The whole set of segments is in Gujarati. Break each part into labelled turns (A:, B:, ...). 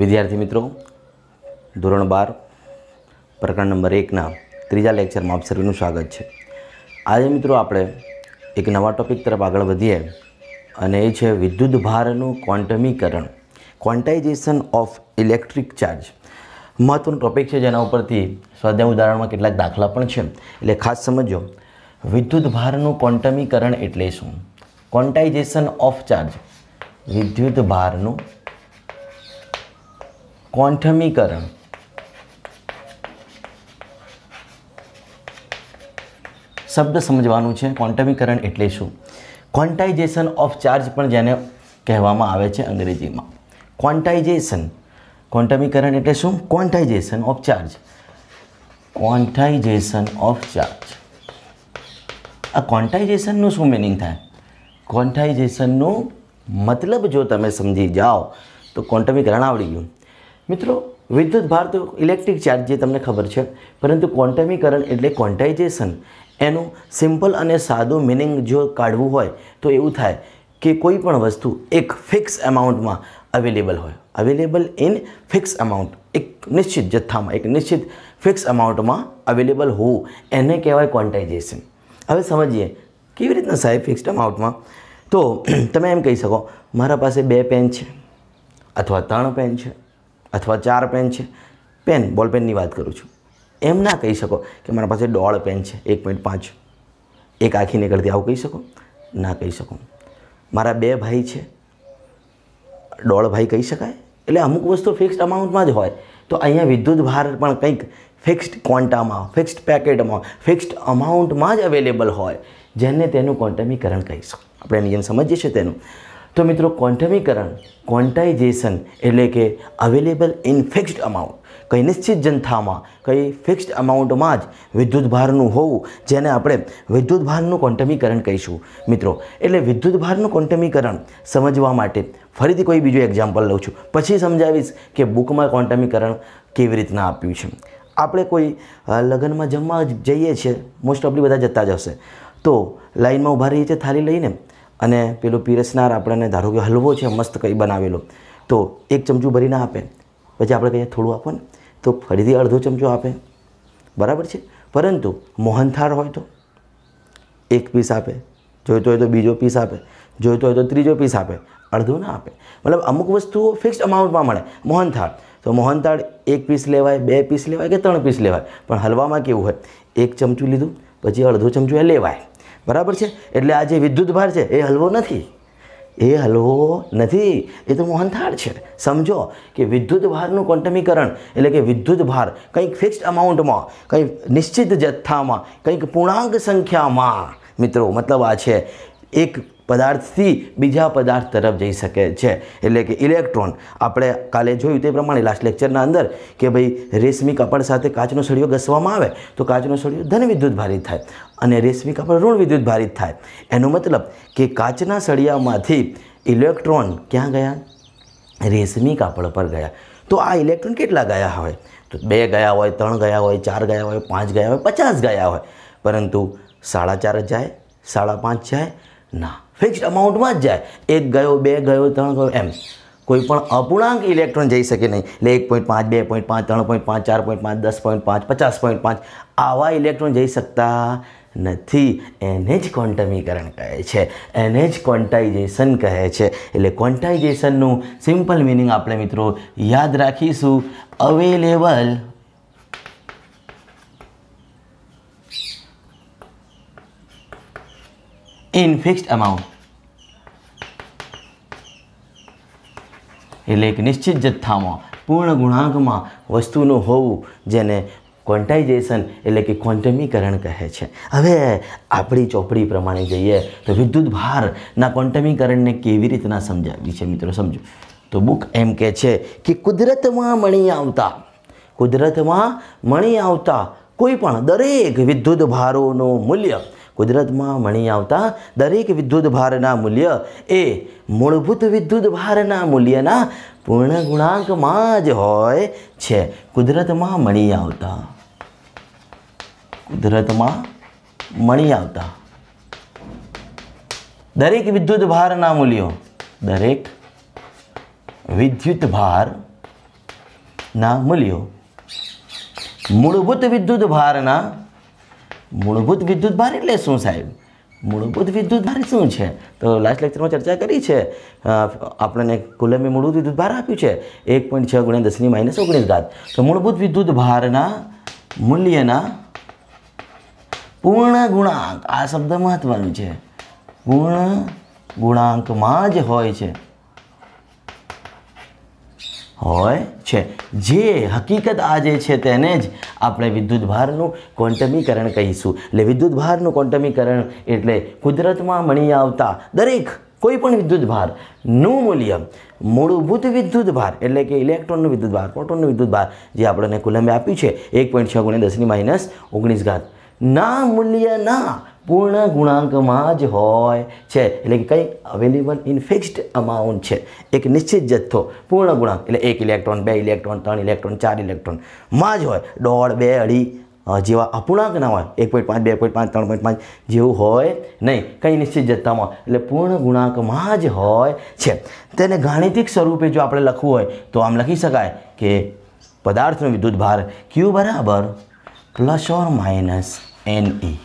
A: વિદ્યાર્થી મિત્રો ધોરણ બાર પ્રકરણ નંબર એકના ત્રીજા લેક્ચરમાં આપ સ્વાગત છે આજે મિત્રો આપણે એક નવા ટોપિક તરફ આગળ વધીએ અને એ છે વિદ્યુત ભારનું ક્વોન્ટમીકરણ ક્વોન્ટાઇઝેશન ઓફ ઇલેક્ટ્રિક ચાર્જ મહત્ત્વનો ટોપિક છે જેના ઉપરથી સ્વાધ્યાય ઉદાહરણમાં કેટલાક દાખલા પણ છે એટલે ખાસ સમજો વિદ્યુત ભારનું ક્વોન્ટમીકરણ એટલે શું ક્વોન્ટાઇઝેશન ઓફ ચાર્જ વિદ્યુત ભારનું ક્વોન્ટમીકરણ શબ્દ સમજવાનું છે ક્વોન્ટમીકરણ એટલે શું ક્વોન્ટાઇઝેશન ઓફ ચાર્જ પણ જેને કહેવામાં આવે છે અંગ્રેજીમાં ક્વોન્ટાઇઝેશન ક્વોન્ટમીકરણ એટલે શું quantization of charge quantization of charge આ ક્વોન્ટાઇઝેશનનું શું મિનિંગ થાય ક્વોન્ટાઇઝેશનનું મતલબ જો તમે સમજી જાઓ તો ક્વોન્ટમીકરણ આવડી ગયું મિત્રો વિદ્યુત ભાર તો ઇલેક્ટ્રિક ચાર્જ જે તમને ખબર છે પરંતુ ક્વોન્ટમીકરણ એટલે ક્વોન્ટાઇઝેશન એનું સિમ્પલ અને સાદું મિનિંગ જો કાઢવું હોય તો એવું થાય કે કોઈ પણ વસ્તુ એક ફિક્સ એમાઉન્ટમાં અવેલેબલ હોય અવેલેબલ ઇન ફિક્સ અમાઉન્ટ એક નિશ્ચિત જથ્થામાં એક નિશ્ચિત ફિક્સ અમાઉન્ટમાં અવેલેબલ હોવું એને કહેવાય ક્વોન્ટાઇઝેશન હવે સમજીએ કેવી રીતના સાહેબ ફિક્સ્ડ અમાઉન્ટમાં તો તમે એમ કહી શકો મારા પાસે બે પેન છે અથવા ત્રણ પેન છે અથવા ચાર પેન છે પેન બોલ પેનની વાત કરું છું એમ ના કહી શકો કે મારા પાસે દોઢ પેન છે એક પોઈન્ટ પાંચ એક આખી નીકળતી આવું કહી શકો ના કહી શકો મારા બે ભાઈ છે દોઢ ભાઈ કહી શકાય એટલે અમુક વસ્તુ ફિક્સ્ડ અમાઉન્ટમાં જ હોય તો અહીંયા વિદ્યુત ભાર પણ કંઈક ફિક્સ્ડ ક્વોન્ટામાં ફિક્સ્ડ પેકેટમાં ફિક્સ્ડ અમાઉન્ટમાં જ અવેલેબલ હોય જેને તેનું ક્વોન્ટમીકરણ કહીશું આપણે નિયમ સમજીએ છીએ તેનું તો મિત્રો ક્વોન્ટમીકરણ ક્વોન્ટાઇઝેશન એટલે કે અવેલેબલ ઇન ફિક્સ્ડ અમાઉન્ટ કંઈ નિશ્ચિત જથ્થામાં કંઈ ફિક્સ્ડ અમાઉન્ટમાં જ વિદ્યુત ભારનું હોવું જેને આપણે વિદ્યુત ભારનું ક્વોન્ટમીકરણ કહીશું મિત્રો એટલે વિદ્યુત ભારનું ક્વોન્ટમીકરણ સમજવા માટે ફરીથી કોઈ બીજું એક્ઝામ્પલ લઉં છું પછી સમજાવીશ કે બુકમાં ક્વોન્ટમીકરણ કેવી રીતના આપ્યું છે આપણે કોઈ લગ્નમાં જમવા જઈએ છીએ મોસ્ટ ઓફલી બધા જતા જ હશે તો લાઈનમાં ઊભા રહીએ છીએ થાળી લઈને અને પેલો પીરસનાર આપણને ધારો કે હલવો છે મસ્ત કંઈ બનાવેલો તો એક ચમચું ભરીને આપે પછી આપણે કહીએ થોડું આપો ને તો ફરીથી અડધો ચમચો આપે બરાબર છે પરંતુ મોહનથાળ હોય તો એક પીસ આપે જોઈતો હોય તો બીજો પીસ આપે જોઈતો હોય તો ત્રીજો પીસ આપે અડધો ના આપે મતલબ અમુક વસ્તુઓ ફિક્સ અમાઉન્ટમાં મળે મોહનથાળ તો મોહનથાળ એક પીસ લેવાય બે પીસ લેવાય કે ત્રણ પીસ લેવાય પણ હલવામાં કેવું હોય એક ચમચું લીધું પછી અડધો ચમચો એ લેવાય બરાબર છે એટલે આ જે ભાર છે એ હલવો નથી એ હલવો નથી એ તો મોહનથાળ છે સમજો કે વિદ્યુત ભારનું ક્વોન્ટમીકરણ એટલે કે વિદ્યુત ભાર કંઈક ફિક્સ્ડ અમાઉન્ટમાં કંઈક નિશ્ચિત જથ્થામાં કંઈક પૂર્ણાંક સંખ્યામાં મિત્રો મતલબ આ છે એક પદાર્થથી બીજા પદાર્થ તરફ જઈ શકે છે એટલે કે ઇલેક્ટ્રોન આપણે કાલે જોયું તે પ્રમાણે લાસ્ટ લેક્ચરના અંદર કે ભાઈ રેશમી કપડ સાથે કાચનો સળિયો ઘસવામાં આવે તો કાચનો સળિયો ધન વિદ્યુત ભારિત થાય અને રેશમી કાપડ ઋણ વિદ્યુત ભારિત થાય એનો મતલબ કે કાચના સળિયામાંથી ઇલેક્ટ્રોન ક્યાં ગયા રેશમી કાપડ પર ગયા તો આ ઇલેક્ટ્રોન કેટલા ગયા હોય તો બે ગયા હોય ત્રણ ગયા હોય ચાર ગયા હોય પાંચ ગયા હોય પચાસ ગયા હોય પરંતુ સાડા ચાર જાય સાડા પાંચ જાય ના ફિક્સ્ડ અમાઉન્ટમાં જ જાય એક ગયો બે ગયો ત્રણ ગયો એમ કોઈ પણ અપૂર્ણાંક ઇલેક્ટ્રોન જઈ શકે નહીં એટલે એક પોઈન્ટ પાંચ બે પોઈન્ટ પાંચ ત્રણ પોઈન્ટ પાંચ ચાર પોઈન્ટ પાંચ દસ પોઈન્ટ પાંચ પચાસ પોઈન્ટ પાંચ આવા ઇલેક્ટ્રોન જઈ શકતા નથી એને જ ક્વોન્ટમીકરણ કહે છે એને જ ક્વોન્ટાઇઝેશન કહે છે એટલે ક્વોન્ટાઇઝેશનનું સિમ્પલ મિનિંગ આપણે મિત્રો યાદ રાખીશું અવેલેબલ ઇન ફિક્સ્ડ અમાઉન્ટ એટલે એક નિશ્ચિત જથ્થામાં પૂર્ણ ગુણાંકમાં વસ્તુનું હોવું જેને ક્વોન્ટાઇઝેશન એટલે કે ક્વોન્ટમીકરણ કહે છે હવે આપણી ચોપડી પ્રમાણે જઈએ તો વિદ્યુત ભારના ક્વોન્ટમીકરણને કેવી રીતના સમજાવી છે મિત્રો સમજો તો બુક એમ કહે છે કે કુદરતમાં મણી આવતા કુદરતમાં મણી આવતા કોઈ પણ દરેક વિદ્યુત ભારોનું મૂલ્ય કુદરતમાં મણી આવતા દરેક વિદ્યુત ભારના મૂલ્ય એ મૂળભૂત વિદ્યુત ભારના મૂલ્યના પૂર્ણ ગુણાંકમાં જ હોય છે કુદરતમાં મણી આવતા કુદરતમાં મળી આવતા દરેક વિદ્યુત ભારના મૂલ્યો દરેક વિદ્યુત ભારના મૂલ્યો મૂળભૂત વિદ્યુત ભારના મૂળભૂત વિદ્યુત ભાર એટલે શું સાહેબ મૂળભૂત વિદ્યુત ભાર શું છે તો લાસ્ટ લેક્ચરમાં ચર્ચા કરી છે આપણને કુલમે મૂળભૂત વિદ્યુત ભાર આપ્યું છે એક પોઈન્ટ છ ગુણ્યા દસની માઇનસ ઓગણીસ ઘાત તો મૂળભૂત વિદ્યુત ભારના મૂલ્યના પૂર્ણ ગુણાંક આ શબ્દ મહત્વનું છે પૂર્ણ ગુણાંકમાં જ હોય છે હોય છે જે હકીકત આ જે છે તેને જ આપણે વિદ્યુતભારનું ક્વોન્ટમીકરણ કહીશું એટલે વિદ્યુતભારનું ક્વોન્ટમીકરણ એટલે કુદરતમાં મળી આવતા દરેક કોઈ પણ વિદ્યુતભારનું મૂલ્ય મૂળભૂત વિદ્યુતભાર એટલે કે ઇલેક્ટ્રોનનું વિદ્યુતભાર પ્રોટોનનું વિદ્યુતભાર જે આપણને કુલંબે આપ્યું છે એક પોઈન્ટ છ ગુણ્યા દસની માઇનસ ઓગણીસ ઘાત ના મૂલ્ય ના પૂર્ણ ગુણાંકમાં જ હોય છે એટલે કે કંઈક અવેલેબલ ઇન ફિક્સ્ડ અમાઉન્ટ છે એક નિશ્ચિત જથ્થો પૂર્ણ ગુણાંક એટલે એક ઇલેક્ટ્રોન બે ઇલેક્ટ્રોન ત્રણ ઇલેક્ટ્રોન ચાર ઇલેક્ટ્રોનમાં જ હોય દોઢ બે અઢી જેવા અપૂર્ણાંક ના હોય એક પોઈન્ટ પાંચ બે પોઈન્ટ પાંચ ત્રણ પોઈન્ટ પાંચ જેવું હોય નહીં કંઈ નિશ્ચિત જથ્થામાં એટલે પૂર્ણ ગુણાંકમાં જ હોય છે તેને ગાણિતિક સ્વરૂપે જો આપણે લખવું હોય તો આમ લખી શકાય કે પદાર્થનો વિદ્યુત ભાર ક્યુ બરાબર plus or minus n e e.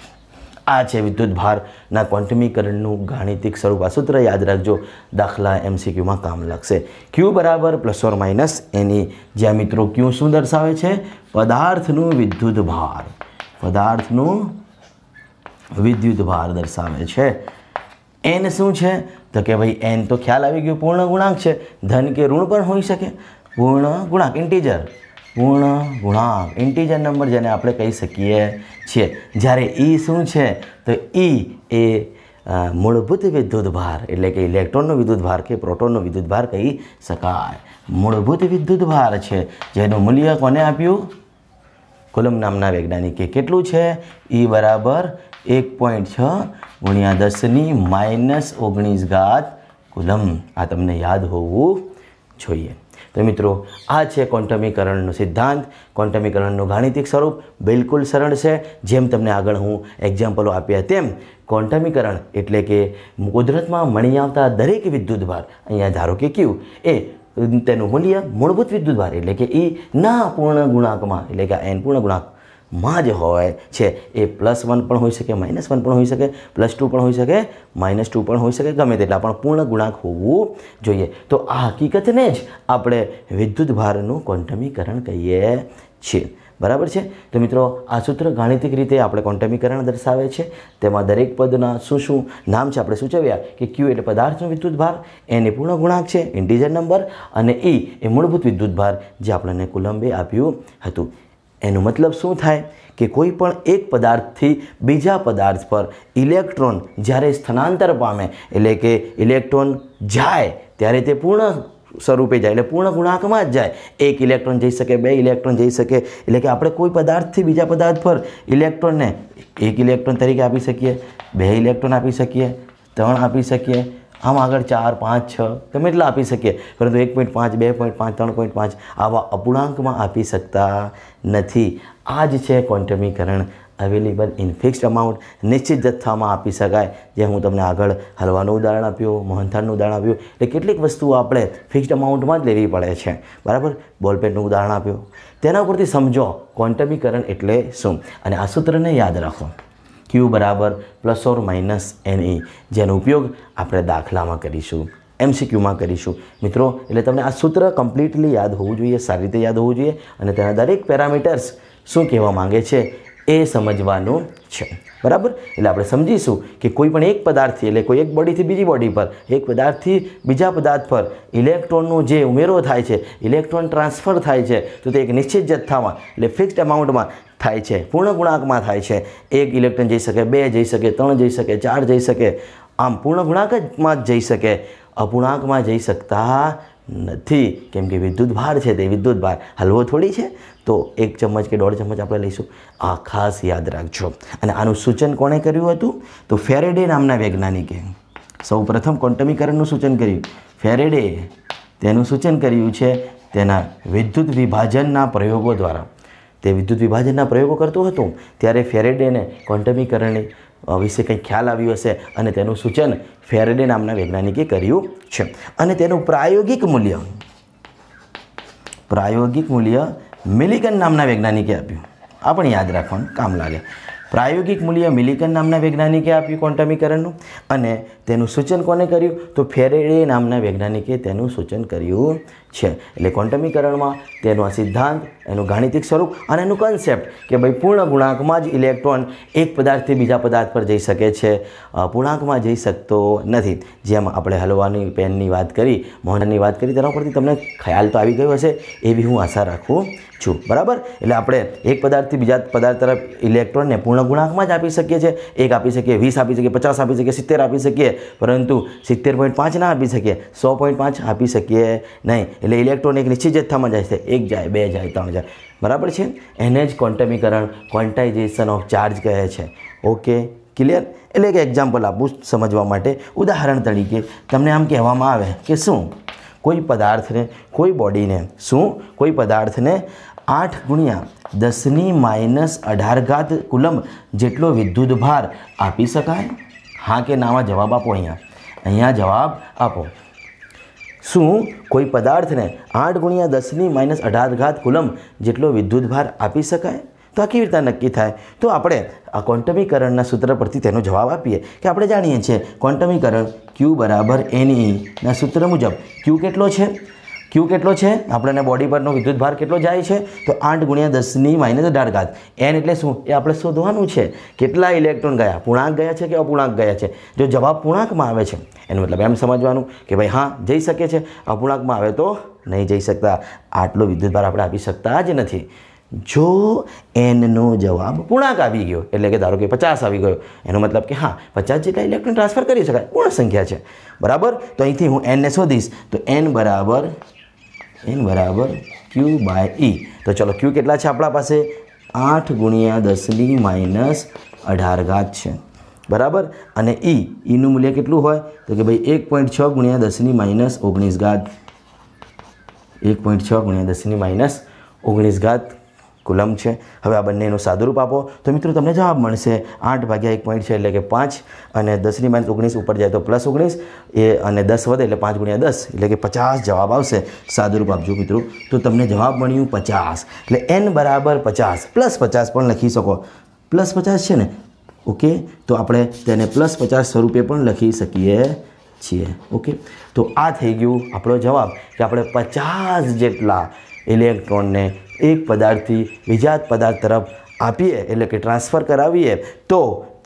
A: આ છે વિદ્યુત ભારના ક્વોન્ટમીકરણનું ગાણિતિક સ્વરૂપ આ સૂત્ર યાદ રાખજો દાખલા એમસીક્યુમાં કામ લાગશે ક્યુ બરાબર પ્લસ ઓર માઇનસ એની જ્યાં મિત્રો ક્યુ શું દર્શાવે છે પદાર્થનું વિદ્યુત ભાર પદાર્થનું વિદ્યુત ભાર દર્શાવે છે એન શું છે તો કે ભાઈ એન તો ખ્યાલ આવી ગયો પૂર્ણ ગુણાંક છે ધન કે ઋણ પણ હોઈ શકે પૂર્ણ ગુણાંક ઇન્ટીજર પૂર્ણ ગુણાંક ઇન્ટીજર નંબર જેને આપણે કહી શકીએ છીએ જ્યારે ઈ e શું છે તો ઈ e એ મૂળભૂત વિદ્યુત ભાર એટલે કે ઇલેક્ટ્રોનનો ભાર કે પ્રોટોનનો વિદ્યુત ભાર કહી શકાય મૂળભૂત વિદ્યુત ભાર છે જેનું મૂલ્ય કોને આપ્યું કોલમ નામના વૈજ્ઞાનિકે કેટલું છે ઈ e બરાબર એક પોઈન્ટ છ ગુણ્યા દસની માઇનસ ઓગણીસ ઘાત કુલમ આ તમને યાદ હોવું જોઈએ તો મિત્રો આ છે ક્વોન્ટમીકરણનો સિદ્ધાંત ક્વોન્ટમીકરણનું ગાણિતિક સ્વરૂપ બિલકુલ સરળ છે જેમ તમને આગળ હું એક્ઝામ્પલો આપ્યા તેમ ક્વોન્ટમીકરણ એટલે કે કુદરતમાં મળી આવતા દરેક વિદ્યુતભાર અહીંયા ધારો કે ક્યુ એ તેનું મૂલ્ય મૂળભૂત વિદ્યુતભાર એટલે કે એ e ના પૂર્ણ ગુણાંકમાં એટલે કે એન પૂર્ણ ગુણાંક માં જ હોય છે એ પ્લસ વન પણ હોઈ શકે માઇનસ વન પણ હોઈ શકે પ્લસ ટુ પણ હોઈ શકે માઇનસ ટુ પણ હોઈ શકે ગમે તેટલા પણ પૂર્ણ ગુણાંક હોવું જોઈએ તો આ હકીકતને જ આપણે વિદ્યુત ભારનું ક્વોન્ટમીકરણ કહીએ છીએ બરાબર છે તો મિત્રો આ સૂત્ર ગાણિતિક રીતે આપણે ક્વોન્ટમીકરણ દર્શાવે છે તેમાં દરેક પદના શું શું નામ છે આપણે સૂચવ્યા કે ક્યુ એટલે પદાર્થનો વિદ્યુત ભાર એને પૂર્ણ ગુણાંક છે ઇન્ટીજર નંબર અને ઈ e એ મૂળભૂત વિદ્યુત ભાર જે આપણને કુલંબે આપ્યું હતું એનો મતલબ શું થાય કે કોઈ પણ એક પદાર્થથી બીજા પદાર્થ પર ઇલેક્ટ્રોન જ્યારે સ્થાનાંતર પામે એટલે કે ઇલેક્ટ્રોન જાય ત્યારે તે પૂર્ણ સ્વરૂપે જાય એટલે પૂર્ણ ગુણાંકમાં જ જાય એક ઇલેક્ટ્રોન જઈ શકે બે ઇલેક્ટ્રોન જઈ શકે એટલે કે આપણે કોઈ પદાર્થથી બીજા પદાર્થ પર ઇલેક્ટ્રોનને એક ઇલેક્ટ્રોન તરીકે આપી શકીએ બે ઇલેક્ટ્રોન આપી શકીએ ત્રણ આપી શકીએ આમ આગળ ચાર પાંચ છ તમે એટલા આપી શકીએ પરંતુ એક પોઈન્ટ પાંચ બે પોઈન્ટ પાંચ ત્રણ પોઈન્ટ પાંચ આવા અપૂર્ણાંકમાં આપી શકતા નથી આ જ છે ક્વોન્ટમીકરણ અવેલેબલ ઇન ફિક્સ્ડ અમાઉન્ટ નિશ્ચિત જથ્થામાં આપી શકાય જે હું તમને આગળ હલવાનું ઉદાહરણ આપ્યું મોહનથાળનું ઉદાહરણ આપ્યું એટલે કેટલીક વસ્તુઓ આપણે ફિક્સ્ડ અમાઉન્ટમાં જ લેવી પડે છે બરાબર બોલપેનનું ઉદાહરણ આપ્યું તેના ઉપરથી સમજો ક્વોન્ટમીકરણ એટલે શું અને આ સૂત્રને યાદ રાખો ક્યુ બરાબર પ્લસ ઓર માઇનસ એન જેનો ઉપયોગ આપણે દાખલામાં કરીશું એમસીક્યુમાં કરીશું મિત્રો એટલે તમને આ સૂત્ર કમ્પ્લીટલી યાદ હોવું જોઈએ સારી રીતે યાદ હોવું જોઈએ અને તેના દરેક પેરામીટર્સ શું કહેવા માંગે છે એ સમજવાનું છે બરાબર એટલે આપણે સમજીશું કે કોઈ પણ એક પદાર્થથી એટલે કોઈ એક બોડીથી બીજી બોડી પર એક પદાર્થથી બીજા પદાર્થ પર ઇલેક્ટ્રોનનો જે ઉમેરો થાય છે ઇલેક્ટ્રોન ટ્રાન્સફર થાય છે તો તે એક નિશ્ચિત જથ્થામાં એટલે ફિક્સ્ડ અમાઉન્ટમાં થાય છે પૂર્ણ ગુણાંકમાં થાય છે એક ઇલેક્ટ્રોન જઈ શકે બે જઈ શકે ત્રણ જઈ શકે ચાર જઈ શકે આમ પૂર્ણ ગુણાંકમાં જ જઈ શકે અપૂર્ણાંકમાં જઈ શકતા નથી કેમ કે વિદ્યુત ભાર છે તે વિદ્યુત ભાર હલવો થોડી છે તો એક ચમચ કે દોઢ ચમચ આપણે લઈશું આ ખાસ યાદ રાખજો અને આનું સૂચન કોણે કર્યું હતું તો ફેરેડે નામના વૈજ્ઞાનિકે સૌ પ્રથમ ક્વોન્ટમીકરણનું સૂચન કર્યું ફેરેડે તેનું સૂચન કર્યું છે તેના વિદ્યુત વિભાજનના પ્રયોગો દ્વારા તે વિદ્યુત વિભાજનના પ્રયોગો કરતો હતો ત્યારે ફેરેડેને ક્વોન્ટમીકરણની વિશે કંઈ ખ્યાલ આવ્યું હશે અને તેનું સૂચન ફેરેડે નામના વૈજ્ઞાનિકે કર્યું છે અને તેનું પ્રાયોગિક મૂલ્ય પ્રાયોગિક મૂલ્ય મિલિકન નામના વૈજ્ઞાનિકે આપ્યું આ પણ યાદ રાખવાનું કામ લાગે પ્રાયોગિક મૂલ્ય મિલિકન નામના વૈજ્ઞાનિકે આપ્યું ક્વોન્ટમીકરણનું અને તેનું સૂચન કોને કર્યું તો ફેરેડે નામના વૈજ્ઞાનિકે તેનું સૂચન કર્યું છે એટલે ક્વોન્ટમીકરણમાં તેનો આ સિદ્ધાંત એનું ગાણિતિક સ્વરૂપ અને એનું કન્સેપ્ટ કે ભાઈ પૂર્ણ ગુણાંકમાં જ ઇલેક્ટ્રોન એક પદાર્થથી બીજા પદાર્થ પર જઈ શકે છે પૂર્ણાંકમાં જઈ શકતો નથી જેમ આપણે હલવાની પેનની વાત કરી મોહનની વાત કરી તેના ઉપરથી તમને ખ્યાલ તો આવી ગયો હશે એવી હું આશા રાખું છું બરાબર એટલે આપણે એક પદાર્થથી બીજા પદાર્થ તરફ ઇલેક્ટ્રોનને પૂર્ણ ગુણાંકમાં જ આપી શકીએ છીએ એક આપી શકીએ વીસ આપી શકીએ પચાસ આપી શકીએ સિત્તેર આપી શકીએ પરંતુ સિત્તેર પોઈન્ટ પાંચ ના આપી શકીએ સો પોઈન્ટ પાંચ આપી શકીએ નહીં એટલે ઇલેક્ટ્રોન એક નિશ્ચિત જથ્થામાં જાય છે એક જાય બે જાય ત્રણ જાય બરાબર છે એને જ ક્વોન્ટમીકરણ ક્વોન્ટાઇઝેશન ઓફ ચાર્જ કહે છે ઓકે ક્લિયર એટલે એક એક્ઝામ્પલ આપું સમજવા માટે ઉદાહરણ તરીકે તમને આમ કહેવામાં આવે કે શું કોઈ પદાર્થને કોઈ બોડીને શું કોઈ પદાર્થને આઠ ગુણ્યા દસની માઇનસ અઢાર ઘાત કુલમ જેટલો વિદ્યુત ભાર આપી શકાય હા કે નામાં જવાબ આપો અહીંયા અહીંયા જવાબ આપો શું કોઈ પદાર્થને આઠ ગુણ્યા દસની માઇનસ અઢાર ઘાત કુલમ જેટલો વિદ્યુત ભાર આપી શકાય તો આ કેવી રીતે નક્કી થાય તો આપણે આ ક્વોન્ટમીકરણના સૂત્ર પરથી તેનો જવાબ આપીએ કે આપણે જાણીએ છીએ ક્વોન્ટમીકરણ ક્યુ બરાબર એનઈના e સૂત્ર મુજબ ક્યુ કેટલો છે ક્યુ કેટલો છે આપણને બોડી પરનો વિદ્યુત ભાર કેટલો જાય છે તો આઠ ગુણ્યા દસની માઇનસ અઢાર ઘાત એન એટલે શું એ આપણે શોધવાનું છે કેટલા ઇલેક્ટ્રોન ગયા પૂર્ણાંક ગયા છે કે અપૂર્ણાંક ગયા છે જો જવાબ પૂર્ણાંકમાં આવે છે એનો મતલબ એમ સમજવાનું કે ભાઈ હા જઈ શકે છે અપૂર્ણાંકમાં આવે તો નહીં જઈ શકતા આટલો વિદ્યુત ભાર આપણે આપી શકતા જ નથી જો એનનો જવાબ પૂર્ણાંક આવી ગયો એટલે કે ધારો કે પચાસ આવી ગયો એનો મતલબ કે હા પચાસ જેટલા ઇલેક્ટ્રોન ટ્રાન્સફર કરી શકાય પૂર્ણ સંખ્યા છે બરાબર તો અહીંથી હું એનને શોધીશ તો એન બરાબર એન બરાબર ક્યુ બાય ઈ તો ચલો ક્યુ કેટલા છે આપણા પાસે આઠ ગુણ્યા દસની માઇનસ અઢાર ઘાત છે બરાબર અને ઈ e, ઈનું e મૂલ્ય કેટલું હોય તો કે ભાઈ એક પોઈન્ટ છ ગુણ્યા દસની માઇનસ ઓગણીસ ઘાત એક પોઈન્ટ છ ગુણ્યા દસની માઇનસ ઓગણીસ ઘાત કુલમ છે હવે આ બંનેનું સાદુરૂપ આપો તો મિત્રો તમને જવાબ મળશે આઠ ભાગ્યા એક પોઈન્ટ છે એટલે કે પાંચ અને દસની માઇનસ ઓગણીસ ઉપર જાય તો પ્લસ ઓગણીસ એ અને દસ વધે એટલે પાંચ ગુણ્યા દસ એટલે કે પચાસ જવાબ આવશે સાદુરૂપ આપજો મિત્રો તો તમને જવાબ મળ્યું પચાસ એટલે એન બરાબર પચાસ પ્લસ પચાસ પણ લખી શકો પ્લસ પચાસ છે ને ઓકે તો આપણે તેને પ્લસ પચાસ સ્વરૂપે પણ લખી શકીએ છીએ ઓકે તો આ થઈ ગયું આપણો જવાબ કે આપણે પચાસ જેટલા ઇલેક્ટ્રોનને એક પદાર્થથી બીજા પદાર્થ તરફ આપીએ એટલે કે ટ્રાન્સફર કરાવીએ તો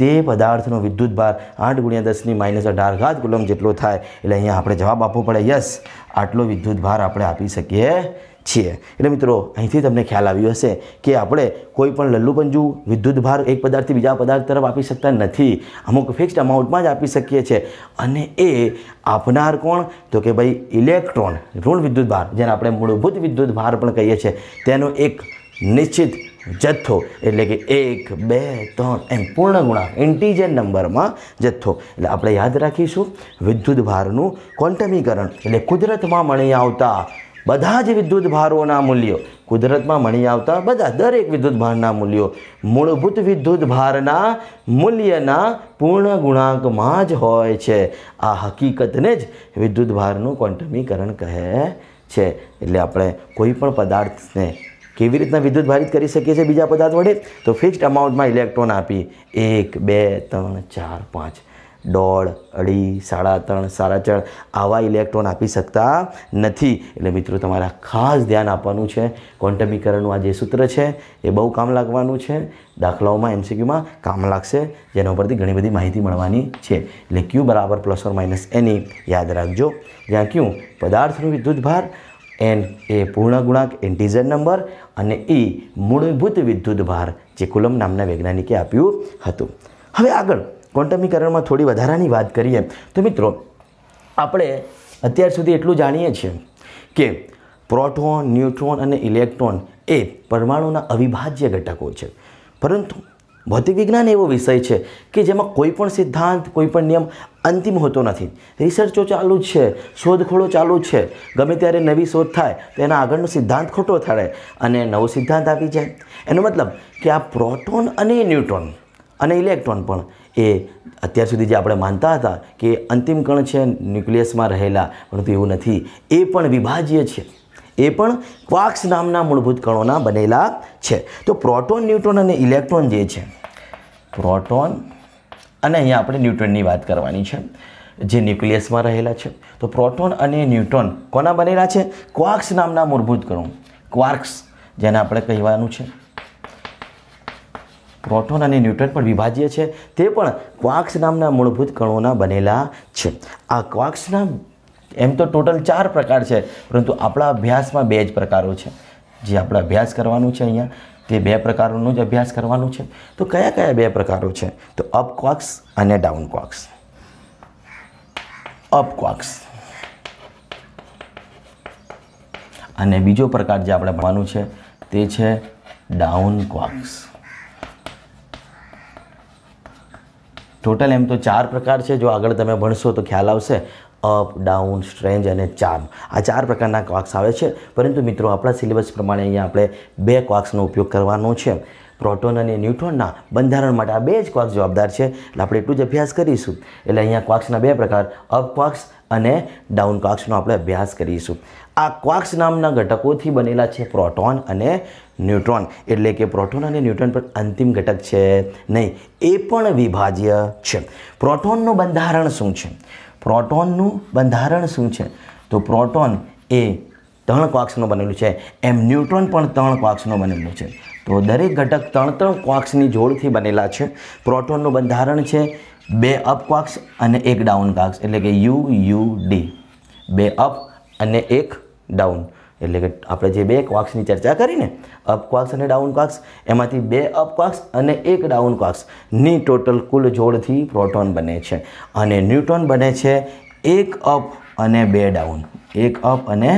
A: તે પદાર્થનો વિદ્યુત ભાર આઠ ગુણ્યા દસની માઇનસ અઢાર ઘાત કુલમ જેટલો થાય એટલે અહીંયા આપણે જવાબ આપવો પડે યસ આટલો વિદ્યુત ભાર આપણે આપી શકીએ છીએ એટલે મિત્રો અહીંથી તમને ખ્યાલ આવ્યો હશે કે આપણે કોઈ પણ લલ્લુપંજુ વિદ્યુત ભાર એક પદાર્થથી બીજા પદાર્થ તરફ આપી શકતા નથી અમુક ફિક્સ્ડ અમાઉન્ટમાં જ આપી શકીએ છીએ અને એ આપનાર કોણ તો કે ભાઈ ઇલેક્ટ્રોન ઋણ વિદ્યુત ભાર જેને આપણે મૂળભૂત વિદ્યુત ભાર પણ કહીએ છીએ તેનો એક નિશ્ચિત જથ્થો એટલે કે એક બે ત્રણ એમ પૂર્ણ ગુણા ઇન્ટીજર નંબરમાં જથ્થો એટલે આપણે યાદ રાખીશું વિદ્યુત ભારનું ક્વોન્ટમીકરણ એટલે કુદરતમાં મળી આવતા બધા જ વિદ્યુત ભારોના મૂલ્યો કુદરતમાં મળી આવતા બધા દરેક વિદ્યુત ભારના મૂલ્યો મૂળભૂત વિદ્યુત ભારના મૂલ્યના પૂર્ણ ગુણાંકમાં જ હોય છે આ હકીકતને જ વિદ્યુત ભારનું ક્વોન્ટમીકરણ કહે છે એટલે આપણે કોઈ પણ પદાર્થને કેવી રીતના વિદ્યુત ભારિત કરી શકીએ છીએ બીજા પદાર્થ વડે તો ફિક્સ્ડ અમાઉન્ટમાં ઇલેક્ટ્રોન આપી એક બે ત્રણ ચાર પાંચ દોઢ અઢી સાડા ત્રણ સાડા ચાર આવા ઇલેક્ટ્રોન આપી શકતા નથી એટલે મિત્રો તમારે ખાસ ધ્યાન આપવાનું છે ક્વોન્ટમીકરણનું આ જે સૂત્ર છે એ બહુ કામ લાગવાનું છે દાખલાઓમાં એમસીક્યુમાં કામ લાગશે જેના ઉપરથી ઘણી બધી માહિતી મળવાની છે એટલે ક્યુ બરાબર પ્લસ ઓર માઇનસ એની યાદ રાખજો જ્યાં ક્યુ પદાર્થનું વિદ્યુત ભાર એન એ પૂર્ણ ગુણાંક ઇન્ટીઝર નંબર અને ઈ e મૂળભૂત વિદ્યુત ભાર જે કુલમ નામના વૈજ્ઞાનિકે આપ્યું હતું હવે આગળ ક્વોન્ટમીકરણમાં થોડી વધારાની વાત કરીએ તો મિત્રો આપણે અત્યાર સુધી એટલું જાણીએ છીએ કે પ્રોટોન ન્યુટ્રોન અને ઇલેક્ટ્રોન એ પરમાણુના અવિભાજ્ય ઘટકો છે પરંતુ ભૌતિક વિજ્ઞાન એવો વિષય છે કે જેમાં કોઈપણ સિદ્ધાંત કોઈપણ નિયમ અંતિમ હોતો નથી રિસર્ચો ચાલુ જ છે શોધખોળો ચાલુ જ છે ગમે ત્યારે નવી શોધ થાય તો એના આગળનો સિદ્ધાંત ખોટો થાય અને નવો સિદ્ધાંત આવી જાય એનો મતલબ કે આ પ્રોટોન અને ન્યુટ્રોન અને ઇલેક્ટ્રોન પણ એ અત્યાર સુધી જે આપણે માનતા હતા કે અંતિમ કણ છે ન્યુક્લિયસમાં રહેલા પરંતુ એવું નથી એ પણ વિભાજ્ય છે એ પણ ક્વાક્સ નામના મૂળભૂત કણોના બનેલા છે તો પ્રોટોન ન્યુટ્રોન અને ઇલેક્ટ્રોન જે છે પ્રોટોન અને અહીંયા આપણે ન્યુટ્રોનની વાત કરવાની છે જે ન્યુક્લિયસમાં રહેલા છે તો પ્રોટોન અને ન્યુટ્રોન કોના બનેલા છે ક્વાક્સ નામના મૂળભૂત કણો ક્વાર્ક્સ જેને આપણે કહેવાનું છે પ્રોટોન અને ન્યુટ્રન પણ વિભાજ્ય છે તે પણ ક્વાક્સ નામના મૂળભૂત કણોના બનેલા છે આ ક્વાક્સના એમ તો ટોટલ ચાર પ્રકાર છે પરંતુ આપણા અભ્યાસમાં બે જ પ્રકારો છે જે આપણે અભ્યાસ કરવાનું છે અહીંયા તે બે પ્રકારોનો જ અભ્યાસ કરવાનો છે તો કયા કયા બે પ્રકારો છે તો અપ ક્વાક્સ અને ડાઉન ક્વાક્સ અપ ક્વાક્સ અને બીજો પ્રકાર જે આપણે ભણવાનું છે તે છે ડાઉન ક્વાક્સ ટોટલ એમ તો ચાર પ્રકાર છે જો આગળ તમે ભણશો તો ખ્યાલ આવશે અપ ડાઉન સ્ટ્રેન્જ અને ચાર્મ આ ચાર પ્રકારના ક્વાક્સ આવે છે પરંતુ મિત્રો આપણા સિલેબસ પ્રમાણે અહીંયા આપણે બે ક્વાક્સનો ઉપયોગ કરવાનો છે પ્રોટોન અને ન્યુટ્રોનના બંધારણ માટે આ બે જ ક્વાક્સ જવાબદાર છે એટલે આપણે એટલું જ અભ્યાસ કરીશું એટલે અહીંયા ક્વાક્સના બે પ્રકાર અપ ક્વાક્સ અને ડાઉન ક્વાક્સનો આપણે અભ્યાસ કરીશું આ ક્વાક્સ નામના ઘટકોથી બનેલા છે પ્રોટોન અને ન્યુટ્રોન એટલે કે પ્રોટોન અને ન્યુટ્રોન પણ અંતિમ ઘટક છે નહીં એ પણ વિભાજ્ય છે પ્રોટોનનું બંધારણ શું છે પ્રોટોનનું બંધારણ શું છે તો પ્રોટોન એ ત્રણ ક્વાક્સનું બનેલું છે એમ ન્યુટ્રોન પણ ત્રણ ક્વાક્સનું બનેલું છે તો દરેક ઘટક ત્રણ ત્રણ ક્વાક્સની જોડથી બનેલા છે પ્રોટોનનું બંધારણ છે બે અપ ક્વાક્સ અને એક ડાઉન ક્વાક્સ એટલે કે યુ યુ ડી બે અપ અને એક ડાઉન એટલે કે આપણે જે બે ક્વાક્સની ચર્ચા કરીને અપ ક્વાક્સ અને ડાઉન ક્વાક્સ એમાંથી બે અપ ક્વાક્સ અને એક ડાઉન ક્વાક્સની ટોટલ કુલ જોડથી પ્રોટોન બને છે અને ન્યુટ્રોન બને છે એક અપ અને બે ડાઉન એક અપ અને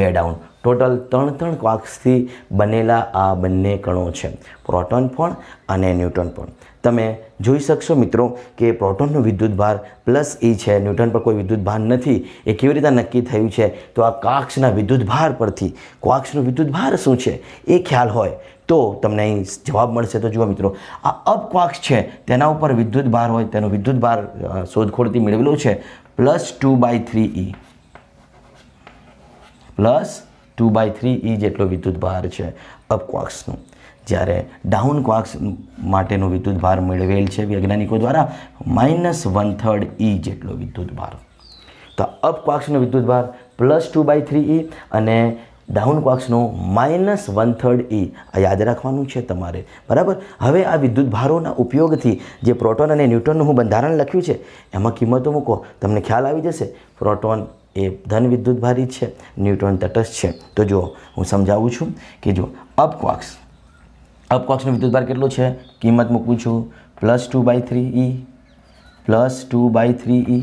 A: બે ડાઉન ટોટલ ત્રણ ત્રણ ક્વાક્સથી બનેલા આ બંને કણો છે પ્રોટોન પણ અને ન્યુટ્રોન પણ તમે જોઈ શકશો મિત્રો કે પ્રોટોનનો ભાર પ્લસ ઈ e છે ન્યૂટન પર કોઈ વિદ્યુત ભાર નથી એ કેવી રીતે નક્કી થયું છે તો આ કાક્ષના વિદ્યુત ભાર પરથી કોક્ષનો ભાર શું છે એ ખ્યાલ હોય તો તમને અહીં જવાબ મળશે તો જુઓ મિત્રો આ અપક્વાક્ષ છે તેના ઉપર વિદ્યુત ભાર હોય તેનો ભાર શોધખોળથી મેળવેલો છે plus two by three e e. Plus two by three e e જેટલો વિદ્યુત ભાર છે અપક્વાક્ષનું જ્યારે ડાઉન માટેનું વિદ્યુત ભાર મેળવેલ છે વૈજ્ઞાનિકો દ્વારા માઇનસ વન થર્ડ ઈ જેટલો વિદ્યુત ભાર તો અપ વિદ્યુત ભાર plus two by three e અને ડાઉન ક્વાર્ક્સનો માઇનસ વન થર્ડ ઈ આ યાદ રાખવાનું છે તમારે બરાબર હવે આ વિદ્યુત ભારોના ઉપયોગથી જે પ્રોટોન અને ન્યુટ્રોનનું હું બંધારણ લખ્યું છે એમાં કિંમતો મૂકો તમને ખ્યાલ આવી જશે પ્રોટોન એ ધન વિદ્યુત ભારી છે ન્યુટ્રોન તટસ્થ છે તો જો હું સમજાવું છું કે જો અપ ક્વાર્ક્સ અપકોક્ષનો વિદ્યુતભાર કેટલો છે કિંમત મૂકું છું plus two by three e plus two by three e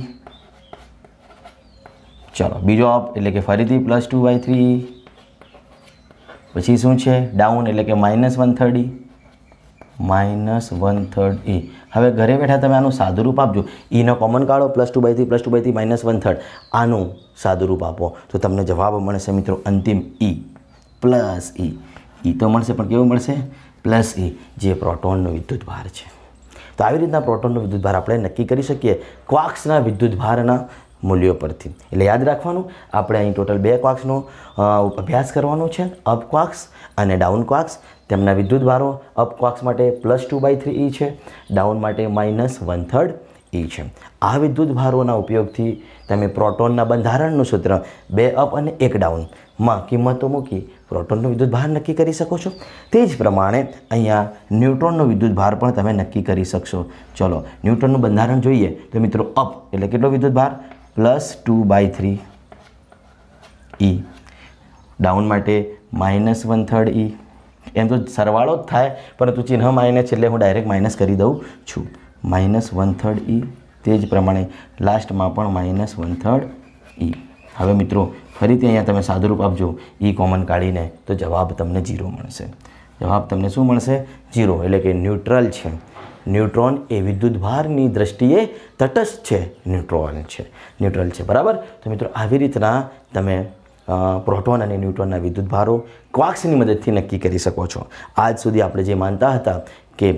A: ચલો બીજો અપ એટલે કે ફરીથી plus two by three e પછી શું છે ડાઉન એટલે કે minus one third e minus one third e હવે ઘરે બેઠા તમે આનું સાદું રૂપ આપજો ઈનો કોમન કાઢો પ્લસ ટુ બાયથી પ્લસ ટુ બાયથી માઇનસ વન થર્ડ આનું સાદું રૂપ આપો તો તમને જવાબ મળશે મિત્રો અંતિમ ઈ પ્લસ ઈ ઈ તો મળશે પણ કેવું મળશે પ્લસ ઈ જે પ્રોટોનનો વિદ્યુતભાર છે તો આવી રીતના પ્રોટોનનો વિદ્યુતભાર આપણે નક્કી કરી શકીએ ક્વાક્સના વિદ્યુતભારના મૂલ્યો પરથી એટલે યાદ રાખવાનું આપણે અહીં ટોટલ બે ક્વાક્સનો અભ્યાસ કરવાનો છે અપ ક્વાક્સ અને ડાઉન ક્વાક્સ તેમના વિદ્યુતભારો અપ ક્વાક્સ માટે plus two by three e છે ડાઉન માટે માઇનસ વન થર્ડ ઈ છે આ વિદ્યુતભારોના ઉપયોગથી તમે પ્રોટોનના બંધારણનું સૂત્ર બે અપ અને એક ડાઉનમાં કિંમતો મૂકી પ્રોટોનનો વિદ્યુત ભાર નક્કી કરી શકો છો તે જ પ્રમાણે અહીંયા ન્યુટ્રોનનો વિદ્યુત ભાર પણ તમે નક્કી કરી શકશો ચલો ન્યુટ્રોનનું બંધારણ જોઈએ તો મિત્રો અપ એટલે કેટલો વિદ્યુત ભાર plus two by three e down માટે માઇનસ વન થર્ડ ઈ એમ તો સરવાળો જ થાય પરંતુ ચિહ્ન માઇનસ એટલે હું ડાયરેક્ટ માઇનસ કરી દઉં છું માઇનસ વન થર્ડ ઈ તે જ પ્રમાણે લાસ્ટમાં પણ માઇનસ વન થર્ડ ઈ હવે મિત્રો ફરીથી અહીંયા તમે સાદુરૂપ આપજો ઈ કોમન કાઢીને તો જવાબ તમને જીરો મળશે જવાબ તમને શું મળશે જીરો એટલે કે ન્યુટ્રલ છે ન્યુટ્રોન એ વિદ્યુતભારની દ્રષ્ટિએ તટસ્થ છે ન્યુટ્રોન છે ન્યુટ્રલ છે બરાબર તો મિત્રો આવી રીતના તમે પ્રોટોન અને ન્યુટ્રોનના વિદ્યુતભારો ક્વાક્સની મદદથી નક્કી કરી શકો છો આજ સુધી આપણે જે માનતા હતા કે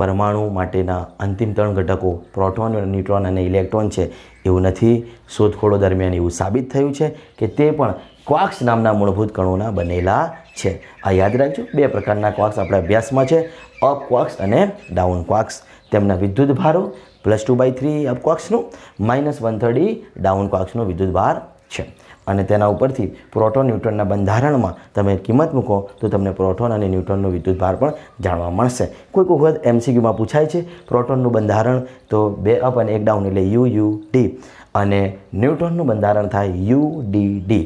A: પરમાણુ માટેના અંતિમ ત્રણ ઘટકો પ્રોટોન ન્યુટ્રોન અને ઇલેક્ટ્રોન છે એવું નથી શોધખોળો દરમિયાન એવું સાબિત થયું છે કે તે પણ ક્વાક્સ નામના મૂળભૂત કણોના બનેલા છે આ યાદ રાખજો બે પ્રકારના ક્વાક્સ આપણા અભ્યાસમાં છે અપ ક્વાક્સ અને ડાઉન ક્વાક્સ તેમના વિદ્યુત ભારો plus two by three up ક્વાક્સનું માઇનસ વન થર્ટી ડાઉન ક્વાક્સનો વિદ્યુત ભાર અને તેના ઉપરથી પ્રોટોન ન્યુટ્રોનના બંધારણમાં તમે કિંમત મૂકો તો તમને પ્રોટોન અને ન્યુટ્રોનનો વિદ્યુત ભાર પણ જાણવા મળશે કોઈક વખત એમસીક્યુમાં પૂછાય છે પ્રોટોનનું બંધારણ તો બે અપ અને એક ડાઉન એટલે યુ યુ ડી અને ન્યુટ્રોનનું બંધારણ થાય u d d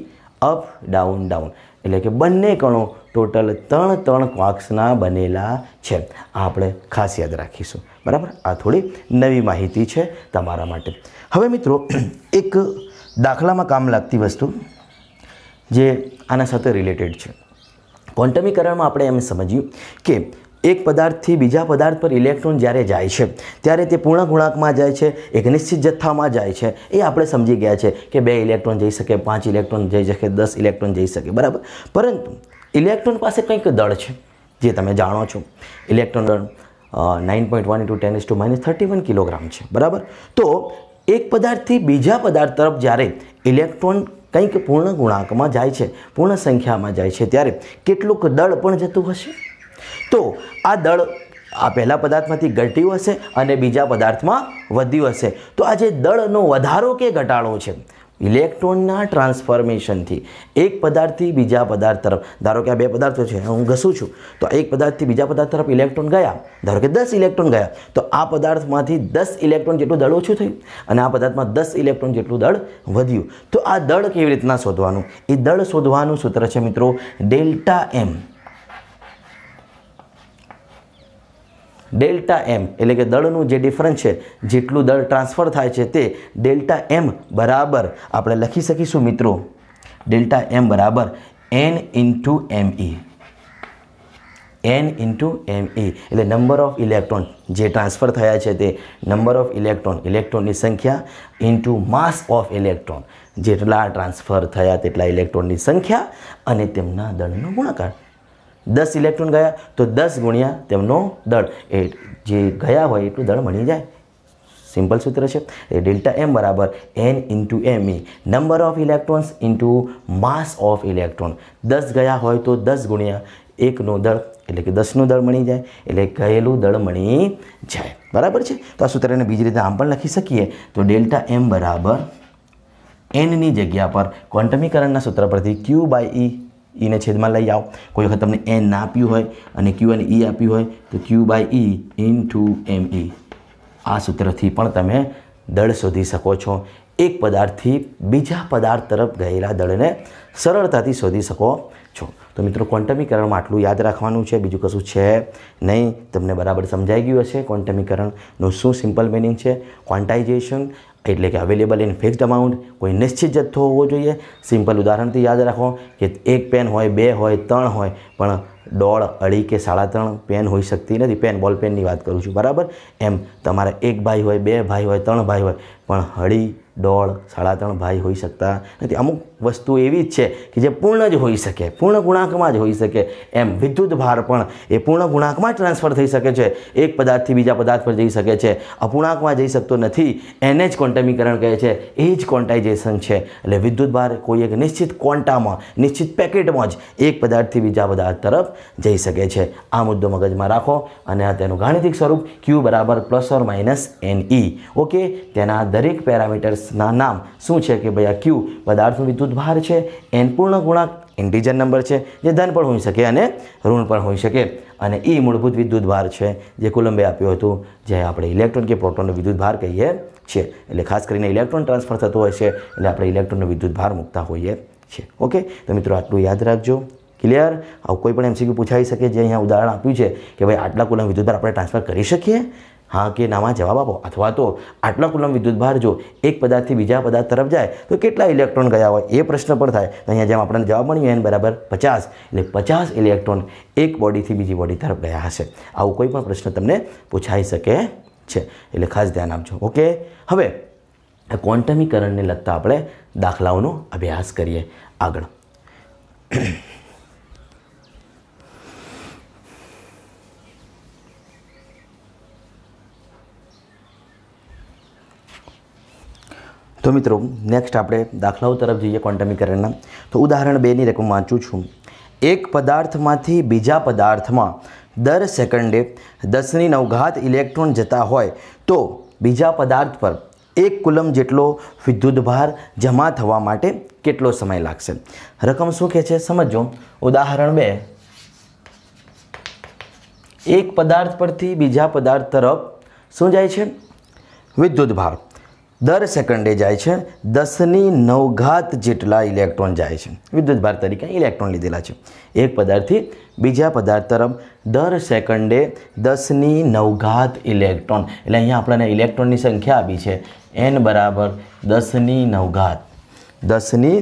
A: up down down એટલે કે બંને કણો ટોટલ ત્રણ ત્રણ ક્વાક્સના બનેલા છે આ આપણે ખાસ યાદ રાખીશું બરાબર આ થોડી નવી માહિતી છે તમારા માટે હવે મિત્રો એક દાખલામાં કામ લાગતી વસ્તુ જે આના સાથે રિલેટેડ છે ક્વોન્ટમીકરણમાં આપણે એમ સમજ્યું કે એક પદાર્થથી બીજા પદાર્થ પર ઇલેક્ટ્રોન જ્યારે જાય છે ત્યારે તે પૂર્ણ ગુણાંકમાં જાય છે એક નિશ્ચિત જથ્થામાં જાય છે એ આપણે સમજી ગયા છે કે બે ઇલેક્ટ્રોન જઈ શકે પાંચ ઇલેક્ટ્રોન જઈ શકે દસ ઇલેક્ટ્રોન જઈ શકે બરાબર પરંતુ ઇલેક્ટ્રોન પાસે કંઈક દળ છે જે તમે જાણો છો ઇલેક્ટ્રોન દળ nine point one into ten raise to minus thirty one kilogram છે બરાબર તો એક પદાર્થથી બીજા પદાર્થ તરફ જ્યારે ઇલેક્ટ્રોન કંઈક પૂર્ણ ગુણાંકમાં જાય છે પૂર્ણ સંખ્યામાં જાય છે ત્યારે કેટલુંક દળ પણ જતું હશે તો આ દળ આ પહેલા પદાર્થમાંથી ઘટ્યું હશે અને બીજા પદાર્થમાં વધ્યું હશે તો આ જે દળનો વધારો કે ઘટાડો છે ઇલેક્ટ્રોનના ટ્રાન્સફોર્મેશનથી એક પદાર્થથી બીજા પદાર્થ તરફ ધારો કે આ બે પદાર્થો છે હું ઘસું છું તો એક પદાર્થથી બીજા પદાર્થ તરફ ઇલેક્ટ્રોન ગયા ધારો કે દસ ઇલેક્ટ્રોન ગયા તો આ પદાર્થમાંથી દસ ઇલેક્ટ્રોન જેટલું દળ ઓછું થયું અને આ પદાર્થમાં દસ ઇલેક્ટ્રોન જેટલું દળ વધ્યું તો આ દળ કેવી રીતના શોધવાનું એ દળ શોધવાનું સૂત્ર છે મિત્રો ડેલ્ટા એમ ડેલ્ટા એમ એટલે કે દળનું જે ડિફરન્સ છે જેટલું દળ ટ્રાન્સફર થાય છે તે ડેલ્ટા એમ બરાબર આપણે લખી શકીશું મિત્રો ડેલ્ટા એમ બરાબર n into m e n into m e એટલે નંબર ઓફ ઇલેક્ટ્રોન જે ટ્રાન્સફર થયા છે તે નંબર ઓફ ઇલેક્ટ્રોન ઇલેક્ટ્રોનની સંખ્યા ઇન્ટુ માસ ઓફ ઇલેક્ટ્રોન જેટલા ટ્રાન્સફર થયા તેટલા ઇલેક્ટ્રોનની સંખ્યા અને તેમના દળનો ગુણાકાર દસ ઇલેક્ટ્રોન ગયા તો દસ ગુણ્યા તેમનો દળ એ જે ગયા હોય એટલું દળ મળી જાય સિમ્પલ સૂત્ર છે એ ડેલ્ટા એમ બરાબર n into m e number of electrons into mass of electron દસ ગયા હોય તો દસ ગુણ્યા એકનો દળ એટલે કે દસનું દળ મળી જાય એટલે ગયેલું દળ મળી જાય બરાબર છે તો આ સૂત્રને બીજી રીતે આમ પણ લખી શકીએ તો ડેલ્ટા એમ બરાબર એનની જગ્યા પર ક્વોન્ટમીકરણના સૂત્ર પરથી ક્યુ બાય ઈ ઈને છેદમાં લઈ આવો કોઈ વખત તમને એન ના આપ્યું હોય અને ક્યુ અને ઈ e આપ્યું હોય તો q by e into m e આ સૂત્રથી પણ તમે દળ શોધી શકો છો એક પદાર્થથી બીજા પદાર્થ તરફ ગયેલા દળને સરળતાથી શોધી શકો તો મિત્રો ક્વોન્ટમીકરણમાં આટલું યાદ રાખવાનું છે બીજું કશું છે નહીં તમને બરાબર સમજાઈ ગયું હશે ક્વોન્ટમીકરણનું શું સિમ્પલ મિનિંગ છે ક્વોન્ટાઇઝેશન એટલે કે અવેલેબલ ઇન ફિક્સ્ડ અમાઉન્ટ કોઈ નિશ્ચિત જથ્થો હોવો જોઈએ સિમ્પલ ઉદાહરણથી યાદ રાખો કે એક પેન હોય બે હોય ત્રણ હોય પણ દોઢ અઢી કે સાડા ત્રણ પેન હોઈ શકતી નથી પેન બોલ પેનની વાત કરું છું બરાબર એમ તમારા એક ભાઈ હોય બે ભાઈ હોય ત્રણ ભાઈ હોય પણ હળી દોઢ સાડા ત્રણ ભાઈ હોઈ શકતા નથી અમુક વસ્તુ એવી જ છે કે જે પૂર્ણ જ હોઈ શકે પૂર્ણ ગુણાંકમાં જ હોઈ શકે એમ વિદ્યુત ભાર પણ એ પૂર્ણ ગુણાંકમાં ટ્રાન્સફર થઈ શકે છે એક પદાર્થથી બીજા પદાર્થ પર જઈ શકે છે અપૂર્ણાંકમાં જઈ શકતો નથી એને જ ક્વોન્ટમીકરણ કહે છે એ જ ક્વોન્ટાઇઝેશન છે એટલે વિદ્યુત ભાર કોઈ એક નિશ્ચિત ક્વોન્ટામાં નિશ્ચિત પેકેટમાં જ એક પદાર્થથી બીજા પદાર્થ તરફ જઈ શકે છે આ મુદ્દો મગજમાં રાખો અને આ તેનું ગાણિતિક સ્વરૂપ ક્યુ બરાબર plus or minus n e okay તેના દરેક પેરામીટર્સના નામ શું છે કે ભાઈ આ ક્યુ પદાર્થનું વિદ્યુત ભાર છે એન પૂર્ણ ગુણાંક ઇન્ટીજર નંબર છે જે ધન પણ હોઈ શકે અને ઋણ પણ હોઈ શકે અને એ મૂળભૂત વિદ્યુત ભાર છે જે કુલંબે આપ્યું હતું જે આપણે ઇલેક્ટ્રોન કે પ્રોટોનનો વિદ્યુત ભાર કહીએ છીએ એટલે ખાસ કરીને ઇલેક્ટ્રોન ટ્રાન્સફર થતો હોય છે એટલે આપણે ઇલેક્ટ્રોનનો વિદ્યુત ભાર મૂકતા હોઈએ છીએ ઓકે તો મિત્રો આટલું યાદ રાખજો ક્લિયર આવું કોઈ પણ એમસીક્યુ પૂછાઈ શકે જે અહીંયા ઉદાહરણ આપ્યું છે કે ભાઈ આટલા કુલમ વિદ્યુતભાર આપણે ટ્રાન્સફર કરી શકીએ હા કે નામાં જવાબ આપો અથવા તો આટલા કુલમ વિદ્યુતભાર જો એક પદાર્થથી બીજા પદાર્થ તરફ જાય તો કેટલા ઇલેક્ટ્રોન ગયા હોય એ પ્રશ્ન પણ થાય તો અહીંયા જેમ આપણને જવાબ મળ્યું એને બરાબર પચાસ એટલે પચાસ ઇલેક્ટ્રોન એક બોડીથી બીજી બોડી તરફ ગયા હશે આવો કોઈ પણ પ્રશ્ન તમને પૂછાઈ શકે છે એટલે ખાસ ધ્યાન આપજો ઓકે હવે ક્વોન્ટમીકરણને લગતા આપણે દાખલાઓનો અભ્યાસ કરીએ આગળ તો મિત્રો નેક્સ્ટ આપણે દાખલાઓ તરફ જઈએ ક્વોન્ટમીકરણના તો ઉદાહરણ બેની રકમ વાંચું છું એક પદાર્થમાંથી બીજા પદાર્થમાં દર સેકન્ડે દસની નવઘાત ઇલેક્ટ્રોન જતા હોય તો બીજા પદાર્થ પર એક કુલમ જેટલો વિદ્યુતભાર જમા થવા માટે કેટલો સમય લાગશે રકમ શું કહે છે સમજો ઉદાહરણ બે એક પદાર્થ પરથી બીજા પદાર્થ તરફ શું જાય છે વિદ્યુતભાર દર સેકન્ડે જાય છે દસની નવઘાત જેટલા ઇલેક્ટ્રોન જાય છે વિદ્યુતભાર તરીકે ઇલેક્ટ્રોન લીધેલા છે એક પદાર્થથી બીજા પદાર્થ તરફ દર સેકન્ડે દસની નવઘાત ઇલેક્ટ્રોન એટલે અહીંયા આપણને ઇલેક્ટ્રોનની સંખ્યા આપી છે એન બરાબર દસની નવઘાત દસની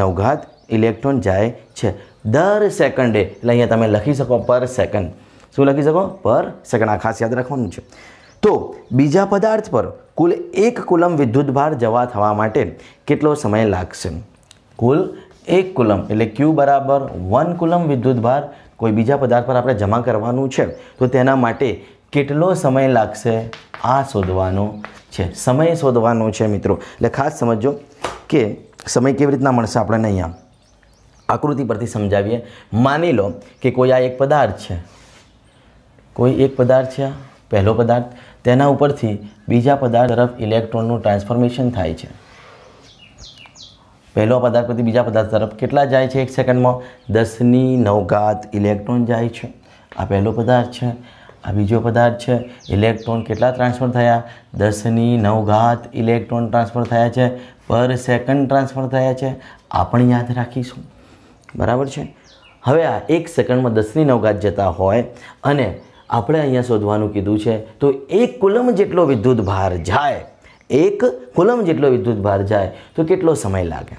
A: નવઘાત ઇલેક્ટ્રોન જાય છે દર સેકન્ડે એટલે અહીંયા તમે લખી શકો પર સેકન્ડ શું લખી શકો પર સેકન્ડ આ ખાસ યાદ રાખવાનું છે તો બીજા પદાર્થ પર કુલ એક કુલમ વિદ્યુતભાર જવા થવા માટે કેટલો સમય લાગશે કુલ એક કુલમ એટલે ક્યુ બરાબર વન કુલમ વિદ્યુતભાર કોઈ બીજા પદાર્થ પર આપણે જમા કરવાનું છે તો તેના માટે કેટલો સમય લાગશે આ શોધવાનો છે સમય શોધવાનો છે મિત્રો એટલે ખાસ સમજો કે સમય કેવી રીતના મળશે આપણને અહીંયા આકૃતિ પરથી સમજાવીએ માની લો કે કોઈ આ એક પદાર્થ છે કોઈ એક પદાર્થ છે પહેલો પદાર્થ તેના ઉપરથી બીજા પદાર્થ તરફ ઇલેક્ટ્રોનનું ટ્રાન્સફોર્મેશન થાય છે પહેલો પદાર્થ પરથી બીજા પદાર્થ તરફ કેટલા જાય છે એક સેકન્ડમાં દસની નવઘાત ઇલેક્ટ્રોન જાય છે આ પહેલો પદાર્થ છે આ બીજો પદાર્થ છે ઇલેક્ટ્રોન કેટલા ટ્રાન્સફર થયા દસની નવઘાત ઇલેક્ટ્રોન ટ્રાન્સફર થયા છે પર સેકન્ડ ટ્રાન્સફર થયા છે આ પણ યાદ રાખીશું બરાબર છે હવે આ એક સેકન્ડમાં દસની નવઘાત જતા હોય અને આપણે અહીંયા શોધવાનું કીધું છે તો એક કુલમ જેટલો વિદ્યુત ભાર જાય એક કુલમ જેટલો વિદ્યુત ભાર જાય તો કેટલો સમય લાગે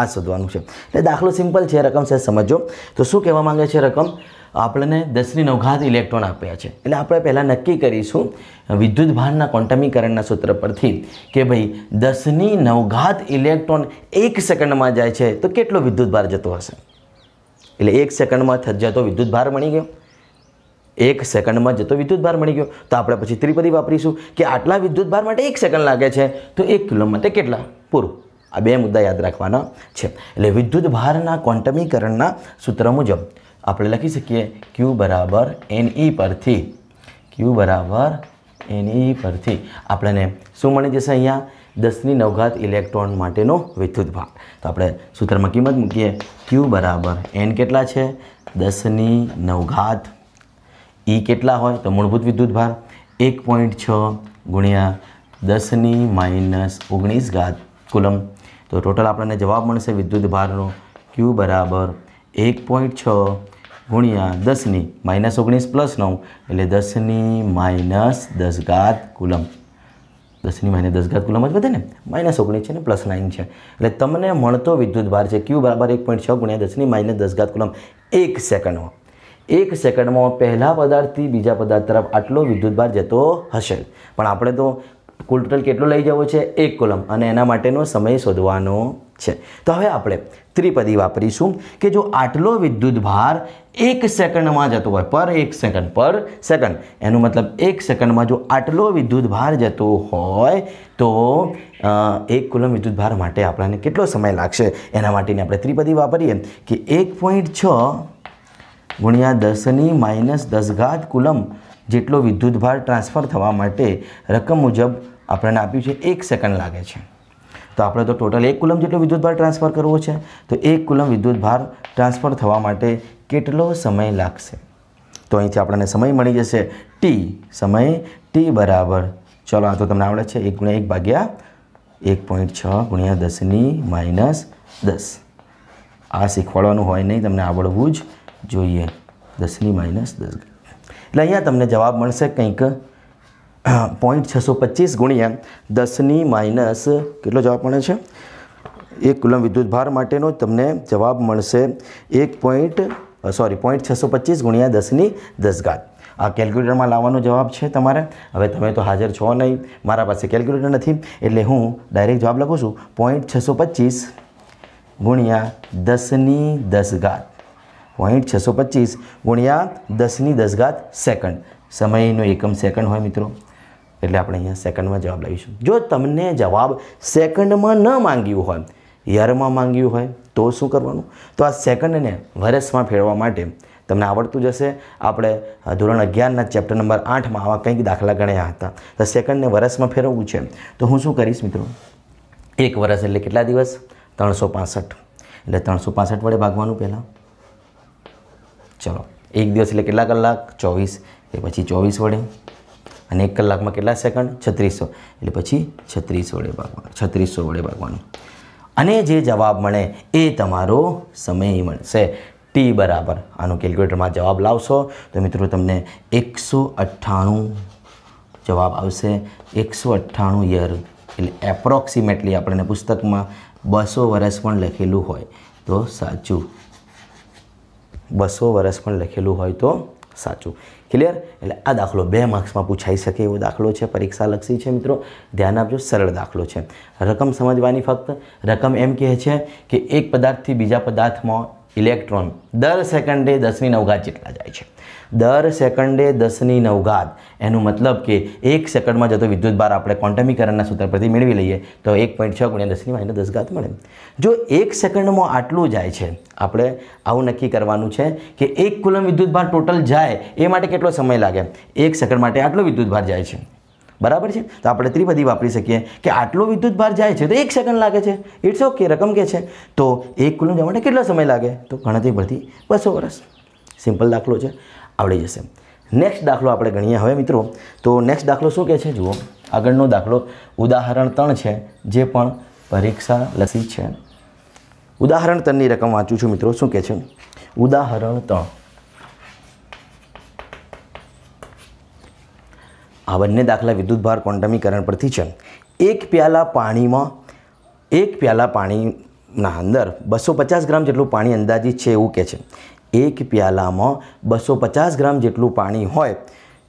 A: આ શોધવાનું છે એટલે દાખલો સિમ્પલ છે રકમ સહેજ સમજો તો શું કહેવા માંગે છે રકમ આપણને દસની નવઘાત ઇલેક્ટ્રોન આપ્યા છે એટલે આપણે પહેલાં નક્કી કરીશું વિદ્યુત ભારના ક્વોન્ટમીકરણના સૂત્ર પરથી કે ભાઈ દસની નવઘાત ઇલેક્ટ્રોન એક સેકન્ડમાં જાય છે તો કેટલો વિદ્યુત ભાર જતો હશે એટલે એક સેકન્ડમાં થઈ જતો વિદ્યુત ભાર મળી ગયો એક સેકન્ડમાં જતો વિદ્યુતભાર મળી ગયો તો આપણે પછી ત્રિપદી વાપરીશું કે આટલા વિદ્યુતભાર માટે એક સેકન્ડ લાગે છે તો એક કિલો માટે કેટલા પૂરું આ બે મુદ્દા યાદ રાખવાના છે એટલે વિદ્યુતભારના ક્વોન્ટમીકરણના સૂત્ર મુજબ આપણે લખી શકીએ ક્યુ બરાબર એન e પરથી ક્યુ બરાબર એન e પરથી આપણને શું મળી જશે અહીંયા દસની નવઘાત ઇલેક્ટ્રોન માટેનો વિદ્યુતભાર તો આપણે સૂત્રમાં કિંમત મૂકીએ ક્યુ બરાબર એન કેટલા છે દસની નવઘાત એ કેટલા હોય તો મૂળભૂત વિદ્યુત ભાર એક પોઈન્ટ છ ગુણ્યા દસની માઇનસ ઓગણીસ ઘાત કુલમ તો ટોટલ આપણને જવાબ મળશે વિદ્યુત ભારનો ક્યુ બરાબર એક પોઈન્ટ છ ગુણ્યા દસની માઇનસ ઓગણીસ પ્લસ નવ એટલે દસની માઇનસ દસ ઘાત કુલમ દસની માઇનસ દસ ઘાત કુલમ જ વધે ને માઇનસ ઓગણીસ છે ને પ્લસ નાઇન છે એટલે તમને મળતો ભાર છે ક્યુ બરાબર એક પોઈન્ટ છ ગુણ્યા દસની માઇનસ દસ ઘાત કુલમ એક સેકન્ડમાં એક સેકન્ડમાં પહેલા પદાર્થથી બીજા પદાર્થ તરફ આટલો વિદ્યુતભાર જતો હશે પણ આપણે તો કુલ ટોટલ કેટલો લઈ જવો છે એક કોલમ અને એના માટેનો સમય શોધવાનો છે તો હવે આપણે ત્રિપદી વાપરીશું કે જો આટલો વિદ્યુતભાર એક સેકન્ડમાં જતો હોય પર એક સેકન્ડ પર સેકન્ડ એનો મતલબ એક સેકન્ડમાં જો આટલો વિદ્યુતભાર જતો હોય તો એક કુલમ વિદ્યુતભાર માટે આપણને કેટલો સમય લાગશે એના માટેની આપણે ત્રિપદી વાપરીએ કે એક પોઈન્ટ છ ગુણ્યા દસની માઇનસ દસ ઘાત કુલમ જેટલો વિદ્યુતભાર ટ્રાન્સફર થવા માટે રકમ મુજબ આપણને આપ્યું છે એક સેકન્ડ લાગે છે તો આપણે તો ટોટલ એક કુલમ જેટલો વિદ્યુતભાર ટ્રાન્સફર કરવો છે તો એક કુલમ વિદ્યુત ભાર ટ્રાન્સફર થવા માટે કેટલો સમય લાગશે તો અહીંથી આપણને સમય મળી જશે ટી સમય ટી બરાબર ચલો આ તો તમને આવડે છે એક ગુણ્યા એક ભાગ્યા એક પોઈન્ટ છ ગુણ્યા દસની માઇનસ દસ આ શીખવાડવાનું હોય નહીં તમને આવડવું જ જોઈએ દસની માઇનસ દસ એટલે અહીંયા તમને જવાબ મળશે કંઈક પોઈન્ટ છસો પચીસ ગુણ્યા દસની માઇનસ કેટલો જવાબ મળે છે એક કુલમ વિદ્યુત ભાર માટેનો તમને જવાબ મળશે એક પોઈન્ટ સોરી પોઈન્ટ છસો પચીસ ગુણ્યા દસની દસ ઘાત આ કેલ્ક્યુલેટરમાં લાવવાનો જવાબ છે તમારે હવે તમે તો હાજર છો નહીં મારા પાસે કેલ્ક્યુલેટર નથી એટલે હું ડાયરેક્ટ જવાબ લખું છું પોઈન્ટ છસો પચીસ ગુણ્યા દસની દસ ઘાત પોઈન્ટ છસો પચીસ ગુણ્યા દસની દસઘાત સેકન્ડ સમયનો એકમ સેકન્ડ હોય મિત્રો એટલે આપણે અહીંયા સેકન્ડમાં જવાબ લાવીશું જો તમને જવાબ સેકન્ડમાં ન માંગ્યું હોય યરમાં માંગ્યું હોય તો શું કરવાનું તો આ સેકન્ડને વરસમાં ફેરવા માટે તમને આવડતું જશે આપણે ધોરણ અગિયારના ચેપ્ટર નંબર આઠમાં આવા કંઈક દાખલા ગણ્યા હતા તો સેકન્ડને વરસમાં ફેરવવું છે તો હું શું કરીશ મિત્રો એક વર્ષ એટલે કેટલા દિવસ ત્રણસો પાસઠ એટલે ત્રણસો પાસઠ વડે ભાગવાનું પહેલાં ચલો એક દિવસ એટલે કેટલા કલાક ચોવીસ એ પછી ચોવીસ વડે અને એક કલાકમાં કેટલા સેકન્ડ છત્રીસો એટલે પછી છત્રીસ વડે ભાગવાનું છત્રીસો વડે ભાગવાનું અને જે જવાબ મળે એ તમારો સમય મળશે ટી બરાબર આનું કેલ્ક્યુલેટરમાં જવાબ લાવશો તો મિત્રો તમને એકસો અઠ્ઠાણું જવાબ આવશે એકસો અઠ્ઠાણું યર એટલે એપ્રોક્સિમેટલી આપણને પુસ્તકમાં બસો વર્ષ પણ લખેલું હોય તો સાચું બસો વર્ષ પણ લખેલું હોય તો સાચું ક્લિયર એટલે આ દાખલો બે માર્ક્સમાં પૂછાઈ શકે એવો દાખલો છે પરીક્ષાલક્ષી છે મિત્રો ધ્યાન આપજો સરળ દાખલો છે રકમ સમજવાની ફક્ત રકમ એમ કહે છે કે એક પદાર્થથી બીજા પદાર્થમાં ઇલેક્ટ્રોન દર સેકન્ડે દસની નવઘાત જેટલા જાય છે દર સેકન્ડે દસની નવઘાત એનું મતલબ કે એક સેકન્ડમાં જતો વિદ્યુત વિદ્યુતભાર આપણે ક્વોન્ટમીકરણના સૂત્ર પરથી મેળવી લઈએ તો એક પોઈન્ટ છ ગુણ્યા દસની માઇનસ દસ ઘાત મળે જો એક સેકન્ડમાં આટલું જાય છે આપણે આવું નક્કી કરવાનું છે કે એક કુલમ વિદ્યુતભાર ટોટલ જાય એ માટે કેટલો સમય લાગે એક સેકન્ડ માટે આટલો વિદ્યુતભાર જાય છે બરાબર છે તો આપણે ત્રિપદી વાપરી શકીએ કે આટલો વિદ્યુત ભાર જાય છે તો એક સેકન્ડ લાગે છે ઇટ્સ ઓકે રકમ કે છે તો એક કુલમ જવા માટે કેટલો સમય લાગે તો ગણતરી પરથી બસો વર્ષ સિમ્પલ દાખલો છે આવડી જશે નેક્સ્ટ દાખલો આપણે ગણીએ હવે મિત્રો તો નેક્સ્ટ દાખલો શું કહે છે જુઓ આગળનો દાખલો ઉદાહરણ ત્રણ છે જે પણ પરીક્ષા લસી છે ઉદાહરણ ત્રણની રકમ વાંચું છું મિત્રો શું કહે છે ઉદાહરણ ત્રણ આ બંને દાખલા વિદ્યુતભાર ક્વોન્ટમીકરણ પરથી છે એક પ્યાલા પાણીમાં એક પ્યાલા પાણીના અંદર બસો પચાસ ગ્રામ જેટલું પાણી અંદાજિત છે એવું કહે છે એક પ્યાલામાં બસો પચાસ ગ્રામ જેટલું પાણી હોય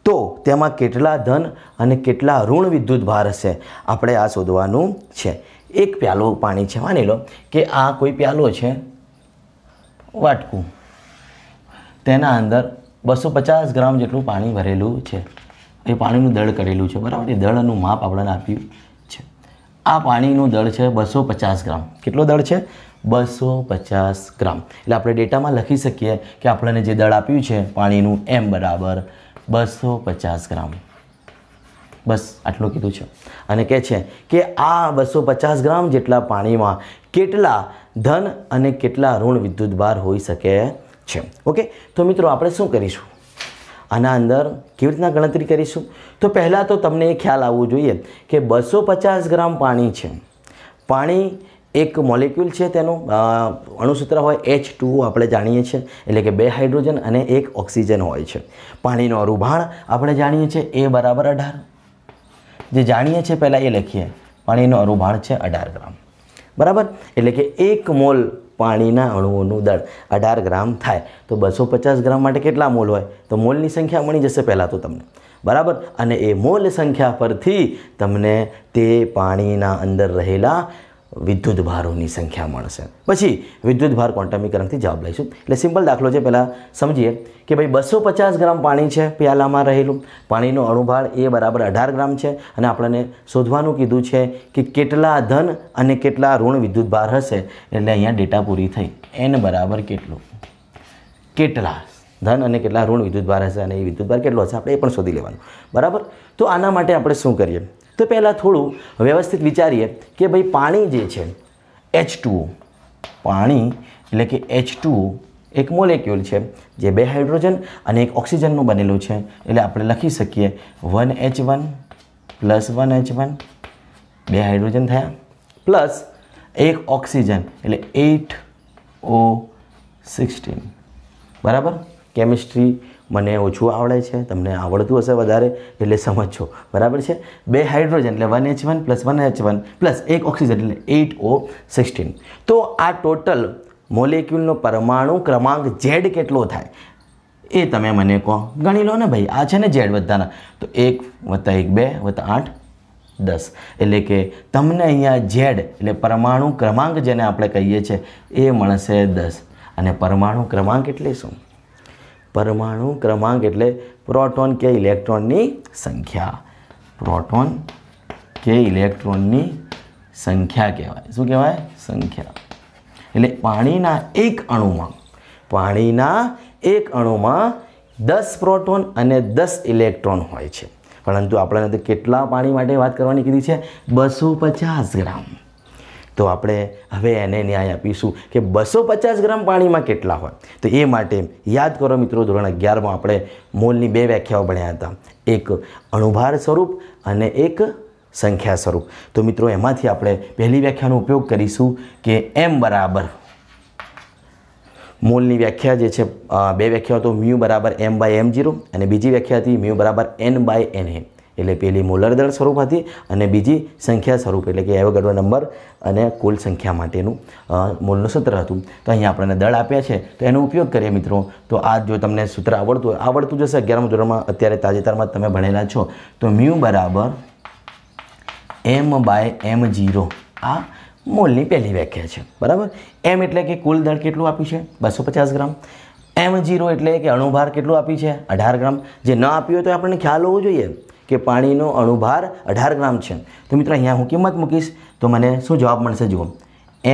A: તો તેમાં કેટલા ધન અને કેટલા ઋણ વિદ્યુતભાર હશે આપણે આ શોધવાનું છે એક પ્યાલો પાણી છે માની લો કે આ કોઈ પ્યાલો છે વાટકું તેના અંદર બસો પચાસ ગ્રામ જેટલું પાણી ભરેલું છે એ પાણીનું દળ કરેલું છે બરાબર એ દળનું માપ આપણને આપ્યું છે આ પાણીનું દળ છે બસો પચાસ ગ્રામ કેટલો દળ છે બસો પચાસ ગ્રામ એટલે આપણે ડેટામાં લખી શકીએ કે આપણને જે દળ આપ્યું છે પાણીનું એમ બરાબર બસો પચાસ ગ્રામ બસ આટલું કીધું છે અને કહે છે કે આ બસો પચાસ ગ્રામ જેટલા પાણીમાં કેટલા ધન અને કેટલા ઋણ વિદ્યુત વિદ્યુતભાર હોઈ શકે છે ઓકે તો મિત્રો આપણે શું કરીશું આના અંદર કેવી રીતના ગણતરી કરીશું તો પહેલાં તો તમને એ ખ્યાલ આવવો જોઈએ કે બસો પચાસ ગ્રામ પાણી છે પાણી એક મોલેક્યુલ છે તેનું અણુસૂત્ર હોય એચ ટુ આપણે જાણીએ છીએ એટલે કે બે હાઇડ્રોજન અને એક ઓક્સિજન હોય છે પાણીનો રૂભાણ આપણે જાણીએ છીએ એ બરાબર અઢાર જે જાણીએ છીએ પહેલાં એ લખીએ પાણીનો રૂભાણ છે અઢાર ગ્રામ બરાબર એટલે કે એક મોલ પાણીના અણુઓનું દળ અઢાર ગ્રામ થાય તો બસો પચાસ ગ્રામ માટે કેટલા મોલ હોય તો મોલની સંખ્યા મળી જશે પહેલાં તો તમને બરાબર અને એ મોલ સંખ્યા પરથી તમને તે પાણીના અંદર રહેલા વિદ્યુત ભારોની સંખ્યા મળશે પછી વિદ્યુત ભાર ક્વોન્ટમીકરણથી જવાબ લઈશું એટલે સિમ્પલ દાખલો છે પહેલાં સમજીએ કે ભાઈ બસો પચાસ ગ્રામ પાણી છે પ્યાલામાં રહેલું પાણીનો અણુભાર એ બરાબર અઢાર ગ્રામ છે અને આપણને શોધવાનું કીધું છે કે કેટલા ધન અને કેટલા ઋણ વિદ્યુત ભાર હશે એટલે અહીંયા ડેટા પૂરી થઈ એન બરાબર કેટલું કેટલા ધન અને કેટલા ઋણ વિદ્યુત ભાર હશે અને એ વિદ્યુતભાર કેટલો હશે આપણે એ પણ શોધી લેવાનું બરાબર તો આના માટે આપણે શું કરીએ તો પહેલાં થોડું વ્યવસ્થિત વિચારીએ કે ભાઈ પાણી જે છે એચ પાણી એટલે કે એચ એક મોલેક્યુલ છે જે બે હાઇડ્રોજન અને એક ઓક્સિજનનું બનેલું છે એટલે આપણે લખી શકીએ one H one plus one H one બે હાઇડ્રોજન થયા પ્લસ એક ઓક્સિજન એટલે એટ ઓ સિક્સટીન બરાબર કેમિસ્ટ્રી મને ઓછું આવડે છે તમને આવડતું હશે વધારે એટલે સમજો બરાબર છે બે હાઇડ્રોજન એટલે one H one plus one H one plus એક ઓક્સિજન એટલે એઇટ ઓ સિક્સટીન તો આ ટોટલ મોલેક્યુલનો પરમાણુ ક્રમાંક ઝેડ કેટલો થાય એ તમે મને કહો ગણી લો ને ભાઈ આ છે ને ઝેડ વત્તાના તો એક વત્તા એક બે વત્તા આઠ દસ એટલે કે તમને અહીંયા ઝેડ એટલે પરમાણુ ક્રમાંક જેને આપણે કહીએ છીએ એ મળશે દસ અને પરમાણુ ક્રમાંક એટલે શું પરમાણુ ક્રમાંક એટલે પ્રોટોન કે ઇલેક્ટ્રોનની સંખ્યા પ્રોટોન કે ઇલેક્ટ્રોનની સંખ્યા કહેવાય શું કહેવાય સંખ્યા એટલે પાણીના એક અણુમાં પાણીના એક અણુમાં દસ પ્રોટોન અને દસ ઇલેક્ટ્રોન હોય છે પરંતુ આપણે તો કેટલા પાણી માટે વાત કરવાની કીધી છે બસો પચાસ ગ્રામ તો આપણે હવે એને ન્યાય આપીશું કે બસો પચાસ ગ્રામ પાણીમાં કેટલા હોય તો એ માટે યાદ કરો મિત્રો ધોરણ અગિયારમાં આપણે મોલની બે વ્યાખ્યાઓ ભણ્યા હતા એક અણુભાર સ્વરૂપ અને એક સંખ્યા સ્વરૂપ તો મિત્રો એમાંથી આપણે પહેલી વ્યાખ્યાનો ઉપયોગ કરીશું કે એમ બરાબર મોલની વ્યાખ્યા જે છે બે વ્યાખ્યાઓ તો મ્યુ બરાબર એમ બાય એમ જીરો અને બીજી વ્યાખ્યા હતી મ્યુ બરાબર એન બાય એન એમ એટલે પહેલી મોલર દળ સ્વરૂપ હતી અને બીજી સંખ્યા સ્વરૂપ એટલે કે એવોગાડ્રો નંબર અને કુલ સંખ્યા માટેનું મૂળનું સૂત્ર હતું તો અહીંયા આપણને દળ આપ્યા છે તો એનો ઉપયોગ કરીએ મિત્રો તો આ જો તમને સૂત્ર આવડતું હોય આવડતું જશે અગિયારમા ધોરણમાં અત્યારે તાજેતરમાં તમે ભણેલા છો તો મ્યુ બરાબર એમ બાય એમ જીરો આ મોલની પહેલી વ્યાખ્યા છે બરાબર એમ એટલે કે કુલ દળ કેટલું આપ્યું છે બસો પચાસ ગ્રામ એમ જીરો એટલે કે અણુભાર કેટલું આપી છે અઢાર ગ્રામ જે ન આપ્યું હોય તો આપણને ખ્યાલ હોવો જોઈએ કે પાણીનો અણુભાર અઢાર ગ્રામ છે તો મિત્રો અહીંયા હું કિંમત મૂકીશ તો મને શું જવાબ મળશે જુઓ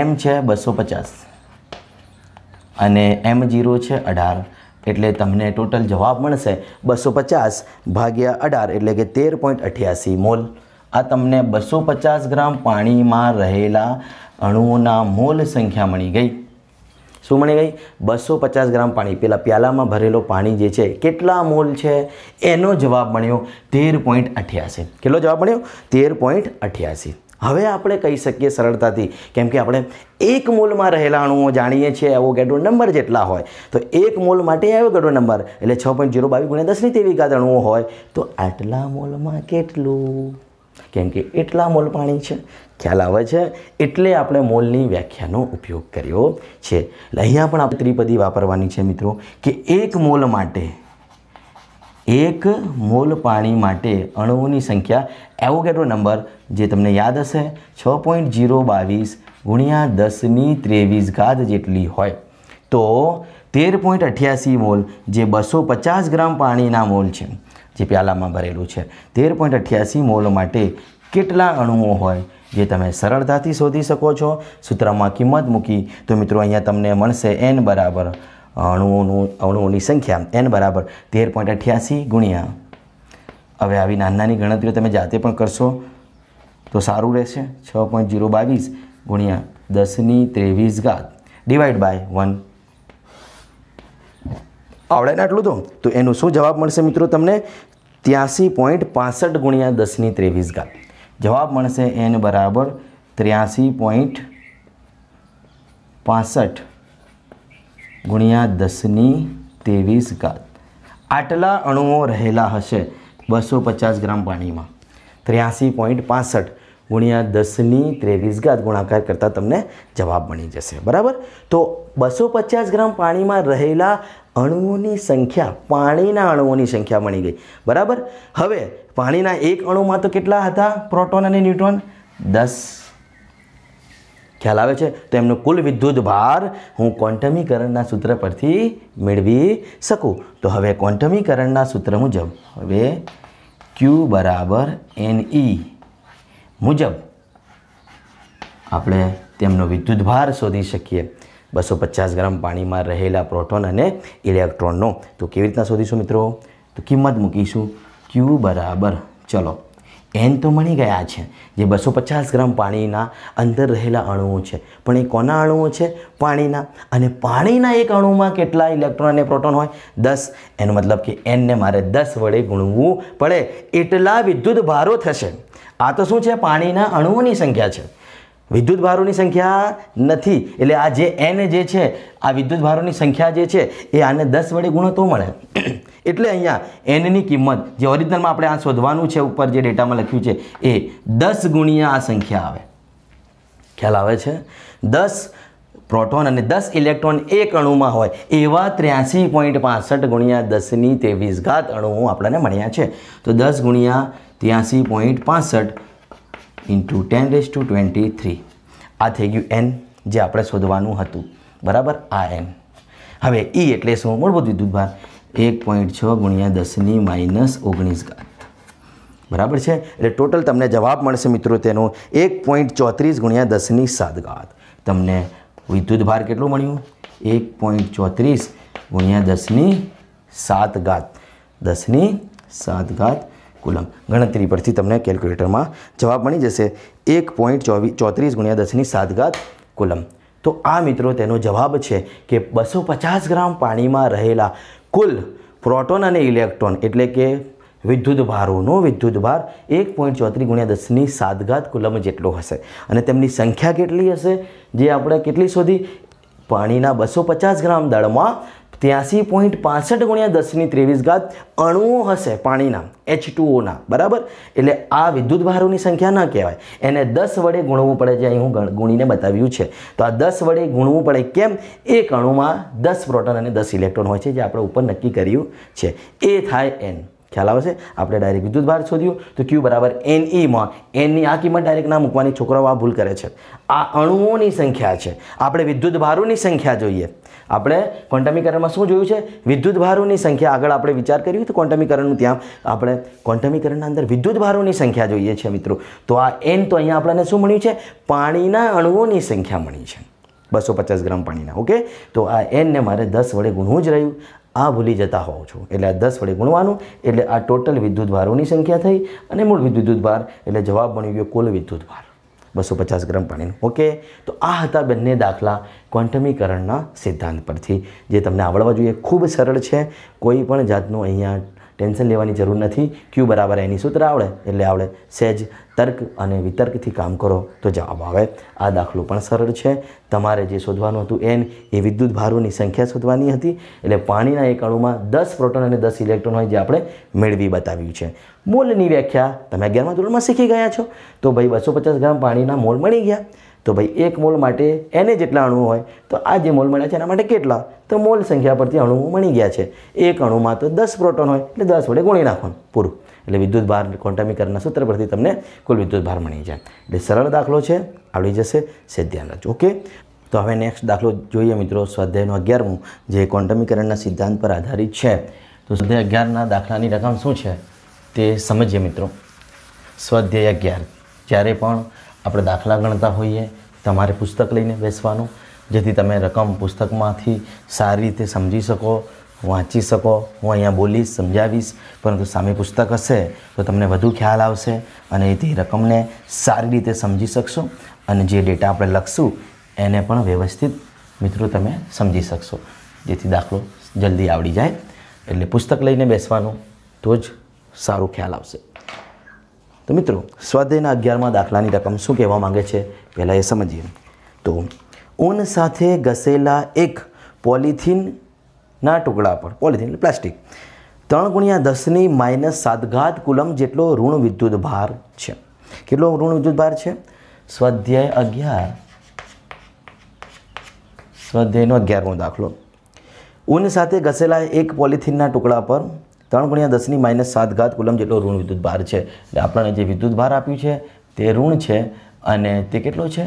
A: એમ છે બસો પચાસ અને એમ જીરો છે અઢાર એટલે તમને ટોટલ જવાબ મળશે બસો પચાસ ભાગ્યા અઢાર એટલે કે તેર પોઈન્ટ અઠ્યાસી મોલ આ તમને બસો પચાસ ગ્રામ પાણીમાં રહેલા અણુઓના મોલ સંખ્યા મળી ગઈ શું મળી ગઈ બસો પચાસ ગ્રામ પાણી પેલા પ્યાલામાં ભરેલો પાણી જે છે કેટલા મોલ છે એનો જવાબ મળ્યો તેર પોઈન્ટ અઠ્યાસી કેટલો જવાબ મળ્યો તેર પોઈન્ટ અઠ્યાસી હવે આપણે કહી શકીએ સરળતાથી કેમ કે આપણે એક મોલમાં રહેલા અણુઓ જાણીએ છીએ એવો એવોગેડ્રો નંબર જેટલા હોય તો એક મોલ માટે આવ્યો એવોગેડ્રો નંબર એટલે છ પોઈન્ટ જીરો બાવીસ ગુણ્યા દસની તેવી ગાદ અણુઓ હોય તો આટલા મોલમાં કેટલું કેમ કે એટલા મોલ પાણી છે ખ્યાલ આવે છે એટલે આપણે મોલની વ્યાખ્યાનો ઉપયોગ કર્યો છે એટલે અહીંયા પણ આપણે ત્રિપદી વાપરવાની છે મિત્રો કે એક મોલ માટે એક મોલ પાણી માટે અણુઓની સંખ્યા એવોગેટો નંબર જે તમને યાદ હશે છ પોઈન્ટ જીરો બાવીસ ગુણ્યા દસની ત્રેવીસ ઘાત જેટલી હોય તો તેર પોઈન્ટ અઠ્યાસી મોલ જે બસો પચાસ ગ્રામ પાણીના મોલ છે જે પ્યાલામાં ભરેલું છે તેર પોઈન્ટ અઠ્યાસી મોલ માટે કેટલા અણુઓ હોય જે તમે સરળતાથી શોધી શકો છો સૂત્રમાં કિંમત મૂકી તો મિત્રો અહીંયા તમને મળશે એન બરાબર અણુઓનું અણુઓની સંખ્યા એન બરાબર તેર પોઈન્ટ અઠ્યાસી ગુણ્યા હવે આવી નાની નાની ગણતરીઓ તમે જાતે પણ કરશો તો સારું રહેશે છ પોઈન્ટ જીરો બાવીસ ગુણ્યા દસની ત્રેવીસ ઘાત ડિવાઈડ બાય વન આવડે ને આટલું તો તો એનો શું જવાબ મળશે મિત્રો તમને ત્યાંસી પોઈન્ટ પાસઠ ગુણ્યા દસની ત્રેવીસ ઘાત જવાબ મળશે એન બરાબર ત્ર્યાસી પોઈન્ટ પાસઠ ગુણ્યા દસની ત્રેવીસ ઘાત આટલા અણુઓ રહેલા હશે બસો પચાસ ગ્રામ પાણીમાં ત્ર્યાસી પોઈન્ટ પાસઠ ગુણ્યા દસની ત્રેવીસ ઘાત ગુણાકાર કરતાં તમને જવાબ મળી જશે બરાબર તો બસો પચાસ ગ્રામ પાણીમાં રહેલા અણુઓની સંખ્યા પાણીના અણુઓની સંખ્યા મળી ગઈ બરાબર હવે પાણીના એક અણુમાં તો કેટલા હતા પ્રોટોન અને ન્યુટ્રોન દસ ખ્યાલ આવે છે તો એમનો કુલ વિદ્યુત ભાર હું ક્વોન્ટમીકરણના સૂત્ર પરથી મેળવી શકું તો હવે ક્વોન્ટમીકરણના સૂત્ર મુજબ હવે ક્યુ બરાબર એન ઈ e મુજબ આપણે તેમનો વિદ્યુત ભાર શોધી શકીએ બસો પચાસ ગ્રામ પાણીમાં રહેલા પ્રોટોન અને ઇલેક્ટ્રોનનો તો કેવી રીતના શોધીશું મિત્રો તો કિંમત મૂકીશું ક્યુ બરાબર ચલો એન તો મળી ગયા છે જે બસો પચાસ ગ્રામ પાણીના અંદર રહેલા અણુઓ છે પણ એ કોના અણુઓ છે પાણીના અને પાણીના એક અણુમાં કેટલા ઇલેક્ટ્રોન અને પ્રોટોન હોય દસ એનો મતલબ કે એનને મારે દસ વડે ગુણવું પડે એટલા વિદ્યુત ભારો થશે આ તો શું છે પાણીના અણુઓની સંખ્યા છે વિદ્યુત ભારોની સંખ્યા નથી એટલે આ જે એન જે છે આ વિદ્યુત ભારોની સંખ્યા જે છે એ આને દસ વડે ગુણો મળે એટલે અહીંયા એનની કિંમત જે ઓરિજિનલમાં આપણે આ શોધવાનું છે ઉપર જે ડેટામાં લખ્યું છે એ દસ ગુણ્યા આ સંખ્યા આવે ખ્યાલ આવે છે દસ પ્રોટોન અને દસ ઇલેક્ટ્રોન એક અણુમાં હોય એવા ત્ર્યાસી પોઈન્ટ પાસઠ ગુણ્યા દસની તેવીસ ઘાત અણુઓ આપણને મળ્યા છે તો દસ ગુણ્યા ત્યાંસી પોઈન્ટ પાસઠ into ten raise to twenty three આ થઈ ગયું એન જે આપણે શોધવાનું હતું બરાબર આ એન હવે ઈ e એટલે શું મૂળભૂત ભાર એક પોઈન્ટ છ ગુણ્યા દસની માઇનસ ઓગણીસ ઘાત બરાબર છે એટલે ટોટલ તમને જવાબ મળશે મિત્રો તેનો એક પોઈન્ટ ચોત્રીસ ગુણ્યા દસની સાત ઘાત તમને ભાર કેટલું મળ્યું એક પોઈન્ટ ચોત્રીસ ગુણ્યા દસની સાત ઘાત દસની સાત ઘાત કુલમ ગણતરી પરથી તમને કેલ્ક્યુલેટરમાં જવાબ મળી જશે એક પોઈન્ટ ચોવીસ ચોત્રીસ ગુણ્યા દસની સાતઘાત કુલમ તો આ મિત્રો તેનો જવાબ છે કે બસો પચાસ ગ્રામ પાણીમાં રહેલા કુલ પ્રોટોન અને ઇલેક્ટ્રોન એટલે કે વિદ્યુત ભારોનો વિદ્યુત ભાર એક પોઈન્ટ ચોત્રીસ ગુણ્યા દસની સાતઘાત કુલમ જેટલો હશે અને તેમની સંખ્યા કેટલી હશે જે આપણે કેટલી શોધી પાણીના બસો પચાસ ગ્રામ દળમાં ત્યાંસી પોઈન્ટ પાસઠ ગુણ્યા દસની ત્રેવીસ ઘાત અણુઓ હશે પાણીના એચ ટુઓના બરાબર એટલે આ વિદ્યુત ભારોની સંખ્યા ન કહેવાય એને દસ વડે ગુણવું પડે જે અહીં હું ગુણીને બતાવ્યું છે તો આ દસ વડે ગુણવું પડે કેમ એક અણુમાં દસ પ્રોટોન અને દસ ઇલેક્ટ્રોન હોય છે જે આપણે ઉપર નક્કી કર્યું છે એ થાય એન ખ્યાલ આવશે આપણે ડાયરેક્ટ ભાર શોધ્યું તો ક્યુ બરાબર એન ઈમાં e એનની આ કિંમત ડાયરેક્ટ ના મૂકવાની છોકરાઓ આ ભૂલ કરે છે આ અણુઓની સંખ્યા છે આપણે વિદ્યુત ભારોની સંખ્યા જોઈએ આપણે ક્વોન્ટમીકરણમાં શું જોયું છે વિદ્યુત ભારોની સંખ્યા આગળ આપણે વિચાર કર્યો તો ક્વોન્ટમીકરણનું ત્યાં આપણે ક્વોન્ટમીકરણના અંદર વિદ્યુત ભારોની સંખ્યા જોઈએ છે મિત્રો તો આ એન તો અહીંયા આપણને શું મળ્યું છે પાણીના અણુઓની સંખ્યા મળી છે બસો પચાસ ગ્રામ પાણીના ઓકે તો આ એનને મારે દસ વડે ગુણવું જ રહ્યું આ ભૂલી જતા હોઉં છું એટલે આ દસ વડે ગુણવાનું એટલે આ ટોટલ વિદ્યુત ભારોની સંખ્યા થઈ અને મૂળ ભાર એટલે જવાબ બની ગયો કુલ ભાર બસો પચાસ ગ્રામ પાણીનું ઓકે તો આ હતા બંને દાખલા ક્વોન્ટમીકરણના સિદ્ધાંત પરથી જે તમને આવડવા જોઈએ ખૂબ સરળ છે કોઈ પણ જાતનું અહીંયા ટેન્શન લેવાની જરૂર નથી ક્યુ બરાબર એની સૂત્ર આવડે એટલે આવડે સહેજ તર્ક અને વિતર્કથી કામ કરો તો જવાબ આવે આ દાખલો પણ સરળ છે તમારે જે શોધવાનું હતું એન એ વિદ્યુત ભારોની સંખ્યા શોધવાની હતી એટલે પાણીના એક અણુમાં દસ પ્રોટોન અને દસ ઇલેક્ટ્રોન હોય જે આપણે મેળવી બતાવ્યું છે મોલની વ્યાખ્યા તમે અગિયારમાં ધોરણમાં શીખી ગયા છો તો ભાઈ બસો પચાસ ગ્રામ પાણીના મોલ મળી ગયા તો ભાઈ એક મોલ માટે એને જેટલા અણુ હોય તો આ જે મોલ મળ્યા છે એના માટે કેટલા તો મોલ સંખ્યા પરથી અણુઓ મળી ગયા છે એક અણુમાં તો દસ પ્રોટોન હોય એટલે દસ વડે ગુણી નાખવાનું પૂરું એટલે વિદ્યુત ભાર કોન્ટામીકરણના સૂત્ર પરથી તમને કુલ વિદ્યુત ભાર મળી જાય એટલે સરળ દાખલો છે આવડી જશે સે ધ્યાન રાખજો ઓકે તો હવે નેક્સ્ટ દાખલો જોઈએ મિત્રો સ્વાધ્યાયનો અગિયારમું જે ક્વોન્ટમીકરણના સિદ્ધાંત પર આધારિત છે તો સ્વાધ્યાય અગિયારના દાખલાની રકમ શું છે તે સમજીએ મિત્રો સ્વાધ્યાય અગિયાર જ્યારે પણ આપણે દાખલા ગણતા હોઈએ તમારે પુસ્તક લઈને બેસવાનું જેથી તમે રકમ પુસ્તકમાંથી સારી રીતે સમજી શકો વાંચી શકો હું અહીંયા બોલીશ સમજાવીશ પરંતુ સામે પુસ્તક હશે તો તમને વધુ ખ્યાલ આવશે અને તે રકમને સારી રીતે સમજી શકશો અને જે ડેટા આપણે લખશું એને પણ વ્યવસ્થિત મિત્રો તમે સમજી શકશો જેથી દાખલો જલ્દી આવડી જાય એટલે પુસ્તક લઈને બેસવાનું તો જ સારો ખ્યાલ આવશે તો મિત્રો સ્વાધ્યાયના અગિયારમાં દાખલાની રકમ શું કહેવા માંગે છે પહેલાં એ સમજીએ તો ઊન સાથે ઘસેલા એક પોલિથીનના ટુકડા પર પોલિથીન એટલે પ્લાસ્ટિક ત્રણ ગુણ્યા દસની માઇનસ સાતઘાત કુલમ જેટલો ઋણ વિદ્યુત ભાર છે કેટલો ઋણ વિદ્યુત ભાર છે સ્વાધ્યાય અગિયાર સ્વાધ્યાયનો અગિયારમો દાખલો ઊન સાથે ઘસેલા એક પોલિથીનના ટુકડા પર ત્રણ ગુણ્યા દસની માઇનસ સાત ઘાત કુલમ જેટલો ઋણ વિદ્યુત ભાર છે એટલે આપણને જે વિદ્યુત ભાર આપ્યું છે તે ઋણ છે અને તે કેટલો છે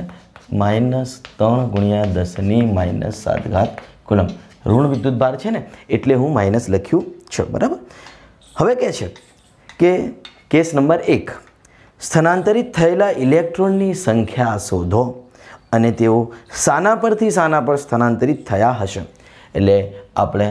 A: માઇનસ ત્રણ ગુણ્યા દસની માઇનસ સાત ઘાત કુલમ ઋણ વિદ્યુત ભાર છે ને એટલે હું માઇનસ લખ્યું છું બરાબર હવે કહે છે કે કેસ નંબર એક સ્થાનાંતરિત થયેલા ઇલેક્ટ્રોનની સંખ્યા શોધો અને તેઓ સાના પરથી સાના પર સ્થાનાંતરિત થયા હશે એટલે આપણે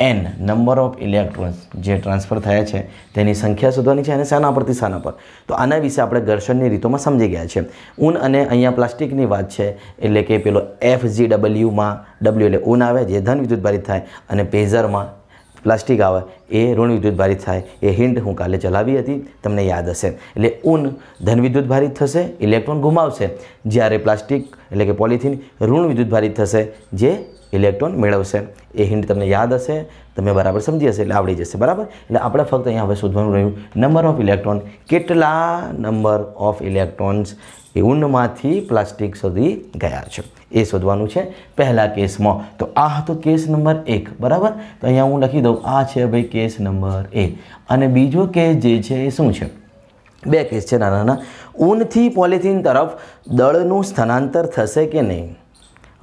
A: એન નંબર ઓફ ઇલેક્ટ્રોન્સ જે ટ્રાન્સફર થયા છે તેની સંખ્યા શોધવાની છે અને શાના પરથી શાના પર તો આના વિશે આપણે ઘર્ષણની રીતોમાં સમજી ગયા છે ઊન અને અહીંયા પ્લાસ્ટિકની વાત છે એટલે કે પેલો એફ જી ડબલ્યુમાં ડબલ્યુ એટલે ઊન આવે જે ધન વિદ્યુત વિદ્યુતભારિત થાય અને પેઝરમાં પ્લાસ્ટિક આવે એ ઋણ વિદ્યુત ભારિત થાય એ હિન્ટ હું કાલે ચલાવી હતી તમને યાદ હશે એટલે ઊન ધન વિદ્યુત ભારિત થશે ઇલેક્ટ્રોન ગુમાવશે જ્યારે પ્લાસ્ટિક એટલે કે પોલિથીન ઋણ વિદ્યુત ભારિત થશે જે ઇલેક્ટ્રોન મેળવશે એ હિન્ટ તમને યાદ હશે તમે બરાબર સમજી હશે એટલે આવડી જશે બરાબર એટલે આપણે ફક્ત અહીંયા હવે શોધવાનું રહ્યું નંબર ઓફ ઇલેક્ટ્રોન કેટલા નંબર ઓફ ઇલેક્ટ્રોન્સ એ ઊનમાંથી પ્લાસ્ટિક શોધી ગયા છે એ શોધવાનું છે પહેલા કેસમાં તો આ હતો કેસ નંબર એક બરાબર તો અહીંયા હું લખી દઉં આ છે ભાઈ કેસ નંબર એ અને બીજો કેસ જે છે એ શું છે બે કેસ છે નાના નાના ઊનથી પોલિથીન તરફ દળનું સ્થળાંતર થશે કે નહીં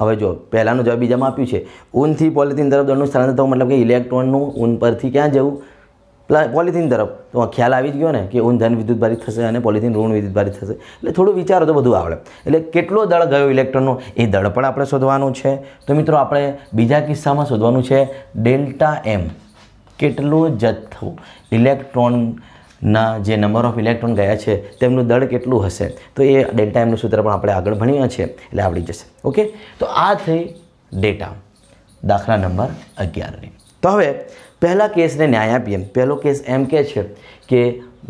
A: હવે જો પહેલાંનો જવાબ બીજામાં આપ્યું છે ઊનથી પોલિથીન તરફ દળનું સ્થળાંતર થવું મતલબ કે ઇલેક્ટ્રોનનું ઊન પરથી ક્યાં જવું પોલિથિન તરફ તો ખ્યાલ આવી જ ગયો ને કે ઊંધન વિદ્યુત ભારિત થશે અને પોલિથીન ઋણ વિદ્યુત ભારિત થશે એટલે થોડું વિચારો તો બધું આવડે એટલે કેટલો દળ ગયો ઇલેક્ટ્રોનનો એ દળ પણ આપણે શોધવાનું છે તો મિત્રો આપણે બીજા કિસ્સામાં શોધવાનું છે ડેલ્ટા એમ કેટલો જથ્થો ઇલેક્ટ્રોનના જે નંબર ઓફ ઇલેક્ટ્રોન ગયા છે તેમનું દળ કેટલું હશે તો એ ડેલ્ટા એમનું સૂત્ર પણ આપણે આગળ ભણીએ છીએ એટલે આવડી જશે ઓકે તો આ થઈ ડેટા દાખલા નંબર અગિયારની તો હવે પહેલા કેસને ન્યાય આપીએ પહેલો કેસ એમ કે છે કે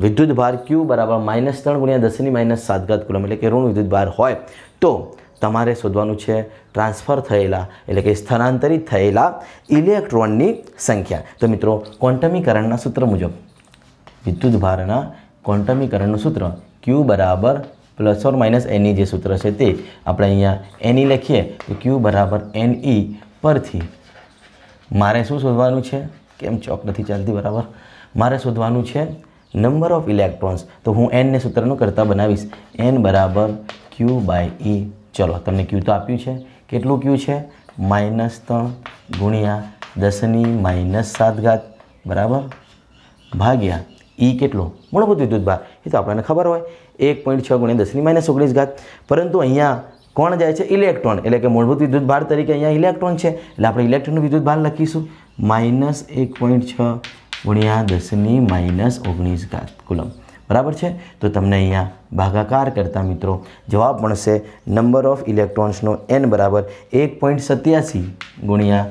A: વિદ્યુત ભાર ક્યુ બરાબર માઇનસ ત્રણ ગુણ્યા દસની માઇનસ સાત ઘાત કુલમ એટલે કે ઋણ વિદ્યુત ભાર હોય તો તમારે શોધવાનું છે ટ્રાન્સફર થયેલા એટલે કે સ્થળાંતરિત થયેલા ઇલેક્ટ્રોનની સંખ્યા તો મિત્રો ક્વોન્ટમીકરણના સૂત્ર મુજબ વિદ્યુત ભારના ક્વોન્ટમીકરણનું સૂત્ર ક્યુ બરાબર પ્લસ ઓર માઇનસ એની જે સૂત્ર છે તે આપણે અહીંયા એની લખીએ તો ક્યુ બરાબર એનઈ પરથી મારે શું શોધવાનું છે કેમ ચોક નથી ચાલતી બરાબર મારે શોધવાનું છે નંબર ઓફ ઇલેક્ટ્રોન્સ તો હું એનને સૂત્રનું કરતાં બનાવીશ એન બરાબર ક્યુ બાય ઈ ચલો તમને ક્યુ તો આપ્યું છે કેટલું ક્યુ છે માઇનસ ત્રણ ગુણ્યા દસની માઇનસ સાત ઘાત બરાબર ભાગ્યા ઈ e કેટલો મૂળભૂત વિદ્યુતભાર એ તો આપણને ખબર હોય એક પોઈન્ટ છ ગુણ્યા દસની માઇનસ ઓગણીસ ઘાત પરંતુ અહીંયા કોણ જાય છે ઇલેક્ટ્રોન એટલે કે મૂળભૂત વિદ્યુતભાર તરીકે અહીંયા ઇલેક્ટ્રોન છે એટલે આપણે ઇલેક્ટ્રોનનું વિદ્યુતભાર લખીશું માઇનસ એક પોઈન્ટ છ ગુણ્યા દસની માઇનસ ઓગણીસ ઘાત કુલમ બરાબર છે તો તમને અહીંયા ભાગાકાર કરતા મિત્રો જવાબ મળશે નંબર ઓફ ઇલેક્ટ્રોન્સનો એન બરાબર એક પોઈન્ટ સત્યાસી ગુણ્યા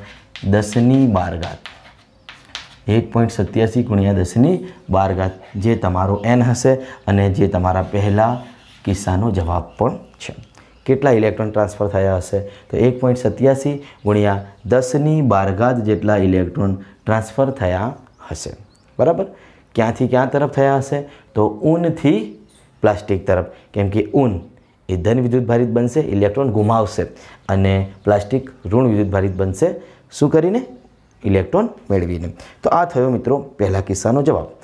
A: દસની બાર ઘાત એક પોઈન્ટ સત્યાસી ગુણ્યા દસની બાર ઘાત જે તમારો એન હશે અને જે તમારા પહેલાં કિસ્સાનો જવાબ પણ છે કેટલા ઇલેક્ટ્રોન ટ્રાન્સફર થયા હશે તો એક પોઈન્ટ સત્યાસી ગુણ્યા દસની બારગાદ જેટલા ઇલેક્ટ્રોન ટ્રાન્સફર થયા હશે બરાબર ક્યાંથી ક્યાં તરફ થયા હશે તો ઊનથી પ્લાસ્ટિક તરફ કેમ કે ઊન એ ધન વિદ્યુતભારિત બનશે ઇલેક્ટ્રોન ગુમાવશે અને પ્લાસ્ટિક ઋણ વિદ્યુતભારિત બનશે શું કરીને ઇલેક્ટ્રોન મેળવીને તો આ થયો મિત્રો પહેલા કિસ્સાનો જવાબ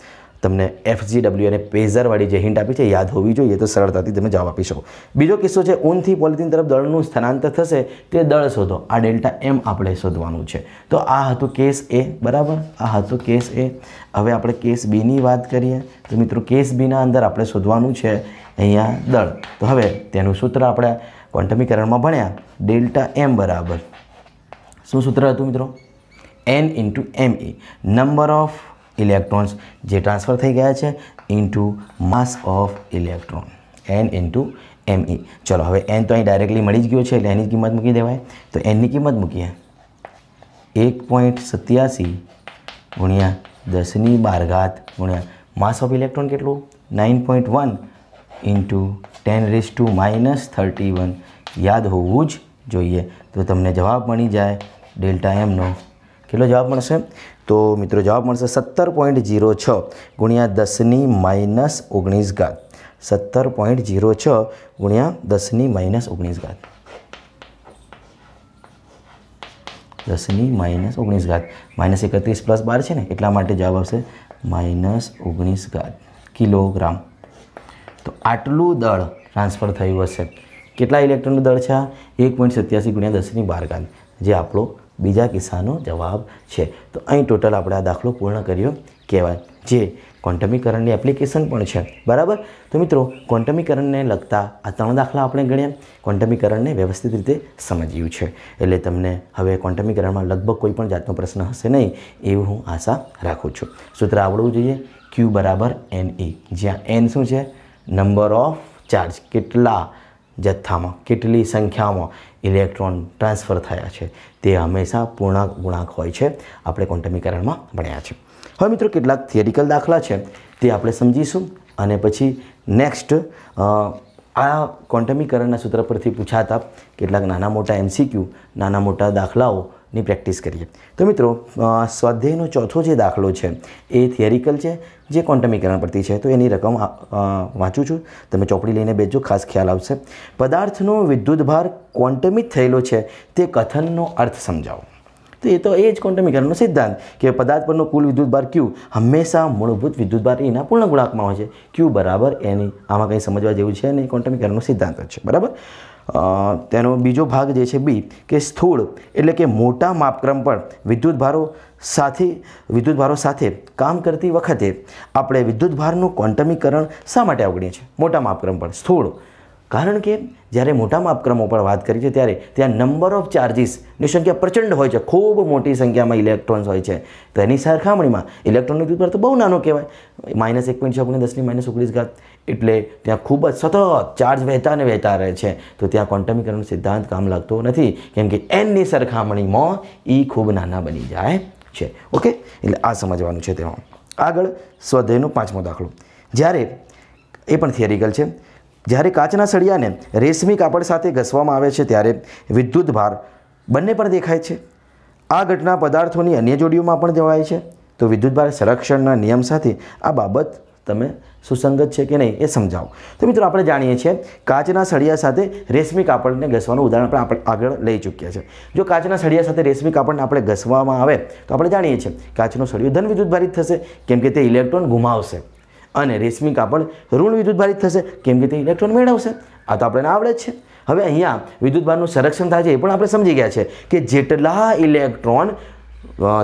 A: તમને ડબલ્યુ અને પેઝરવાળી જે હિન્ટ આપી છે યાદ હોવી જોઈએ તો સરળતાથી તમે જવાબ આપી શકો બીજો કિસ્સો છે ઊનથી પોલિથીન તરફ દળનું સ્થળાંતર થશે તે દળ શોધો આ ડેલ્ટા એમ આપણે શોધવાનું છે તો આ હતો કેસ એ બરાબર આ હતો કેસ એ હવે આપણે કેસ બીની વાત કરીએ તો મિત્રો કેસ બીના અંદર આપણે શોધવાનું છે અહીંયા દળ તો હવે તેનું સૂત્ર આપણે ક્વોન્ટમીકરણમાં ભણ્યા ડેલ્ટા એમ બરાબર શું સૂત્ર હતું મિત્રો n into m e number of electrons જે ટ્રાન્સફર થઈ ગયા છે into mass of electron n into m e ચલો હવે એન તો અહીં ડાયરેક્ટલી મળી જ ગયો છે એટલે એની કિંમત મૂકી દેવાય તો એનની કિંમત મૂકીએ એક પોઈન્ટ સત્યાસી ગુણ્યા દસની બાર ગુણ્યા માસ ઓફ ઇલેક્ટ્રોન કેટલું nine point one into ten raise to minus thirty one યાદ હોવું જ જોઈએ તો તમને જવાબ મળી જાય ડેલ્ટા એમનો કેટલો જવાબ મળશે તો મિત્રો જવાબ મળશે સત્તર પોઈન્ટ જીરો છ ગુણ્યા દસની માઇનસ ઓગણીસ ઘાત સત્તર પોઈન્ટ જીરો છ ગુણ્યા દસની માઇનસ ઓગણીસ ઘાત દસની માઇનસ ઓગણીસ ઘાત માઇનસ એકત્રીસ પ્લસ બાર છે ને એટલા માટે જવાબ આવશે માઇનસ ઓગણીસ ઘાત કિલોગ્રામ તો આટલું દળ ટ્રાન્સફર થયું હશે કેટલા ઇલેક્ટ્રોનનું દળ છે એક પોઈન્ટ સત્યાસી ગુણ્યા દસની બાર ઘાત જે આપણો બીજા કિસ્સાનો જવાબ છે તો અહીં ટોટલ આપણે આ દાખલો પૂર્ણ કર્યો કહેવાય જે ક્વોન્ટમીકરણની એપ્લિકેશન પણ છે બરાબર તો મિત્રો ક્વોન્ટમીકરણને લગતા આ ત્રણ દાખલા આપણે ગણ્યા ક્વોન્ટમીકરણને વ્યવસ્થિત રીતે સમજ્યું છે એટલે તમને હવે ક્વોન્ટમીકરણમાં લગભગ કોઈ પણ જાતનો પ્રશ્ન હશે નહીં એવું હું આશા રાખું છું સૂત્ર આવડવું જોઈએ ક્યુ બરાબર એન ઈ e. જ્યાં એન શું છે નંબર ઓફ ચાર્જ કેટલા જથ્થામાં કેટલી સંખ્યામાં ઇલેક્ટ્રોન ટ્રાન્સફર થયા છે તે હંમેશા પૂર્ણાંક ગુણાંક હોય છે આપણે ક્વોન્ટમીકરણમાં ભણ્યા છે હવે મિત્રો કેટલાક થિયરિકલ દાખલા છે તે આપણે સમજીશું અને પછી નેક્સ્ટ આ કોન્ટમીકરણના સૂત્ર પરથી પૂછાતા કેટલાક નાના મોટા એમસીક્યુ નાના મોટા દાખલાઓ ની પ્રેક્ટિસ કરીએ તો મિત્રો સ્વાધ્યાયનો ચોથો જે દાખલો છે એ થિયરિકલ છે જે ક્વોન્ટમીકરણ પરથી છે તો એની રકમ વાંચું છું તમે ચોપડી લઈને બેસજો ખાસ ખ્યાલ આવશે પદાર્થનો વિદ્યુતભાર ક્વોન્ટમિત થયેલો છે તે કથનનો અર્થ સમજાવો તો એ તો એ જ ક્વોન્ટમીકરણનો સિદ્ધાંત કે પદાર્થ પરનો કુલ વિદ્યુતભાર ક્યુ હંમેશા મૂળભૂત વિદ્યુતભાર એના પૂર્ણ ગુણાંકમાં હોય છે ક્યુ બરાબર એની આમાં કંઈ સમજવા જેવું છે અને એ ક્વોન્ટમીકરણનો સિદ્ધાંત છે બરાબર તેનો બીજો ભાગ જે છે બી કે સ્થૂળ એટલે કે મોટા માપક્રમ પર વિદ્યુતભારો સાથે વિદ્યુતભારો સાથે કામ કરતી વખતે આપણે વિદ્યુતભારનું ક્વોન્ટમીકરણ શા માટે આવડીએ છીએ મોટા માપક્રમ પર સ્થૂળ કારણ કે જ્યારે મોટા માપક્રમો પર વાત કરી છે ત્યારે ત્યાં નંબર ઓફ ચાર્જિસની સંખ્યા પ્રચંડ હોય છે ખૂબ મોટી સંખ્યામાં ઇલેક્ટ્રોન્સ હોય છે તો એની સરખામણીમાં ઇલેક્ટ્રોનનો વિદ્યુત તો બહુ નાનો કહેવાય માઇનસ એક પોઈન્ટ છ ગુણ્યા દસની માઇનસ ઓગણીસ ઘાત એટલે ત્યાં ખૂબ જ સતત ચાર્જ વહેતા ને વહેતા રહે છે તો ત્યાં ક્વોન્ટમીકરણનો સિદ્ધાંત કામ લાગતો નથી કેમ કે એનની સરખામણીમાં એ e ખૂબ નાના બની જાય છે ઓકે એટલે આ સમજવાનું છે તેમાં આગળ સ્વધ્યેયનો પાંચમો દાખલો જ્યારે એ પણ થિયરિકલ છે જ્યારે કાચના સળિયાને રેશમી કાપડ સાથે ઘસવામાં આવે છે ત્યારે વિદ્યુત ભાર બંને પર દેખાય છે આ ઘટના પદાર્થોની અન્ય જોડીઓમાં પણ જોવાય છે તો વિદ્યુત ભાર સંરક્ષણના નિયમ સાથે આ બાબત તમે સુસંગત છે કે નહીં એ સમજાવો તો મિત્રો આપણે જાણીએ છીએ કાચના સળિયા સાથે રેશમી કાપડને ઘસવાનું ઉદાહરણ પણ આપણે આગળ લઈ ચૂક્યા છે જો કાચના સળિયા સાથે રેશમી કાપડને આપણે ઘસવામાં આવે તો આપણે જાણીએ છીએ કાચનો સળિયો ધન વિદ્યુત વિદ્યુતભારિત થશે કેમ કે તે ઇલેક્ટ્રોન ગુમાવશે અને રેશમી કાપડ ઋણ વિદ્યુતભારિત થશે કેમ કે તે ઇલેક્ટ્રોન મેળવશે આ તો આપણને આવડે જ છે હવે અહીંયા વિદ્યુતભારનું સંરક્ષણ થાય છે એ પણ આપણે સમજી ગયા છે કે જેટલા ઇલેક્ટ્રોન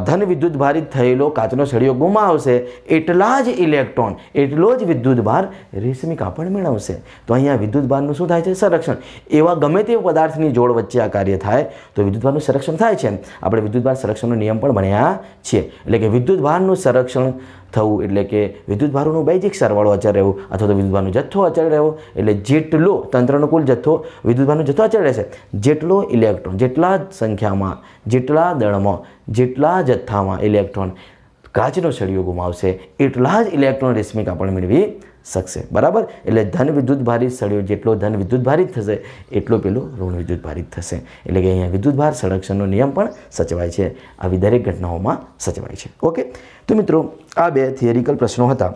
A: ધન વિદ્યુત ભારિત થયેલો કાચનો સળિયો ગુમાવશે એટલા જ ઇલેક્ટ્રોન એટલો જ વિદ્યુત ભાર રેશમી કાપડ મેળવશે તો અહીંયા વિદ્યુત ભારનું શું થાય છે સંરક્ષણ એવા ગમે તે પદાર્થની જોડ વચ્ચે આ કાર્ય થાય તો વિદ્યુતભારનું ભારનું સંરક્ષણ થાય છે આપણે વિદ્યુતભાર ભાર સંરક્ષણનો નિયમ પણ ભણ્યા છીએ એટલે કે વિદ્યુત ભારનું સંરક્ષણ થવું એટલે કે વિદ્યુત વિદ્યુતભારોનું બૈજિક સરવાળો અચળ રહેવું અથવા તો વિદ્યુતભારનો જથ્થો અચળ રહેવો એટલે જેટલો તંત્રનો કુલ જથ્થો વિદ્યુતભારનો જથ્થો અચળ રહેશે જેટલો ઇલેક્ટ્રોન જેટલા સંખ્યામાં જેટલા દળમાં જેટલા જથ્થામાં ઇલેક્ટ્રોન કાચનો સળિયો ગુમાવશે એટલા જ ઇલેક્ટ્રોન રેશમિક આપણે મેળવી શકશે બરાબર એટલે ધન વિદ્યુત ભારિત સળિયો જેટલો ધન વિદ્યુત ભારિત થશે એટલો પેલો ઋણ વિદ્યુત ભારિત થશે એટલે કે અહીંયા વિદ્યુતભાર સંરક્ષણનો નિયમ પણ સચવાય છે આવી દરેક ઘટનાઓમાં સચવાય છે ઓકે તો મિત્રો આ બે થિયરિકલ પ્રશ્નો હતા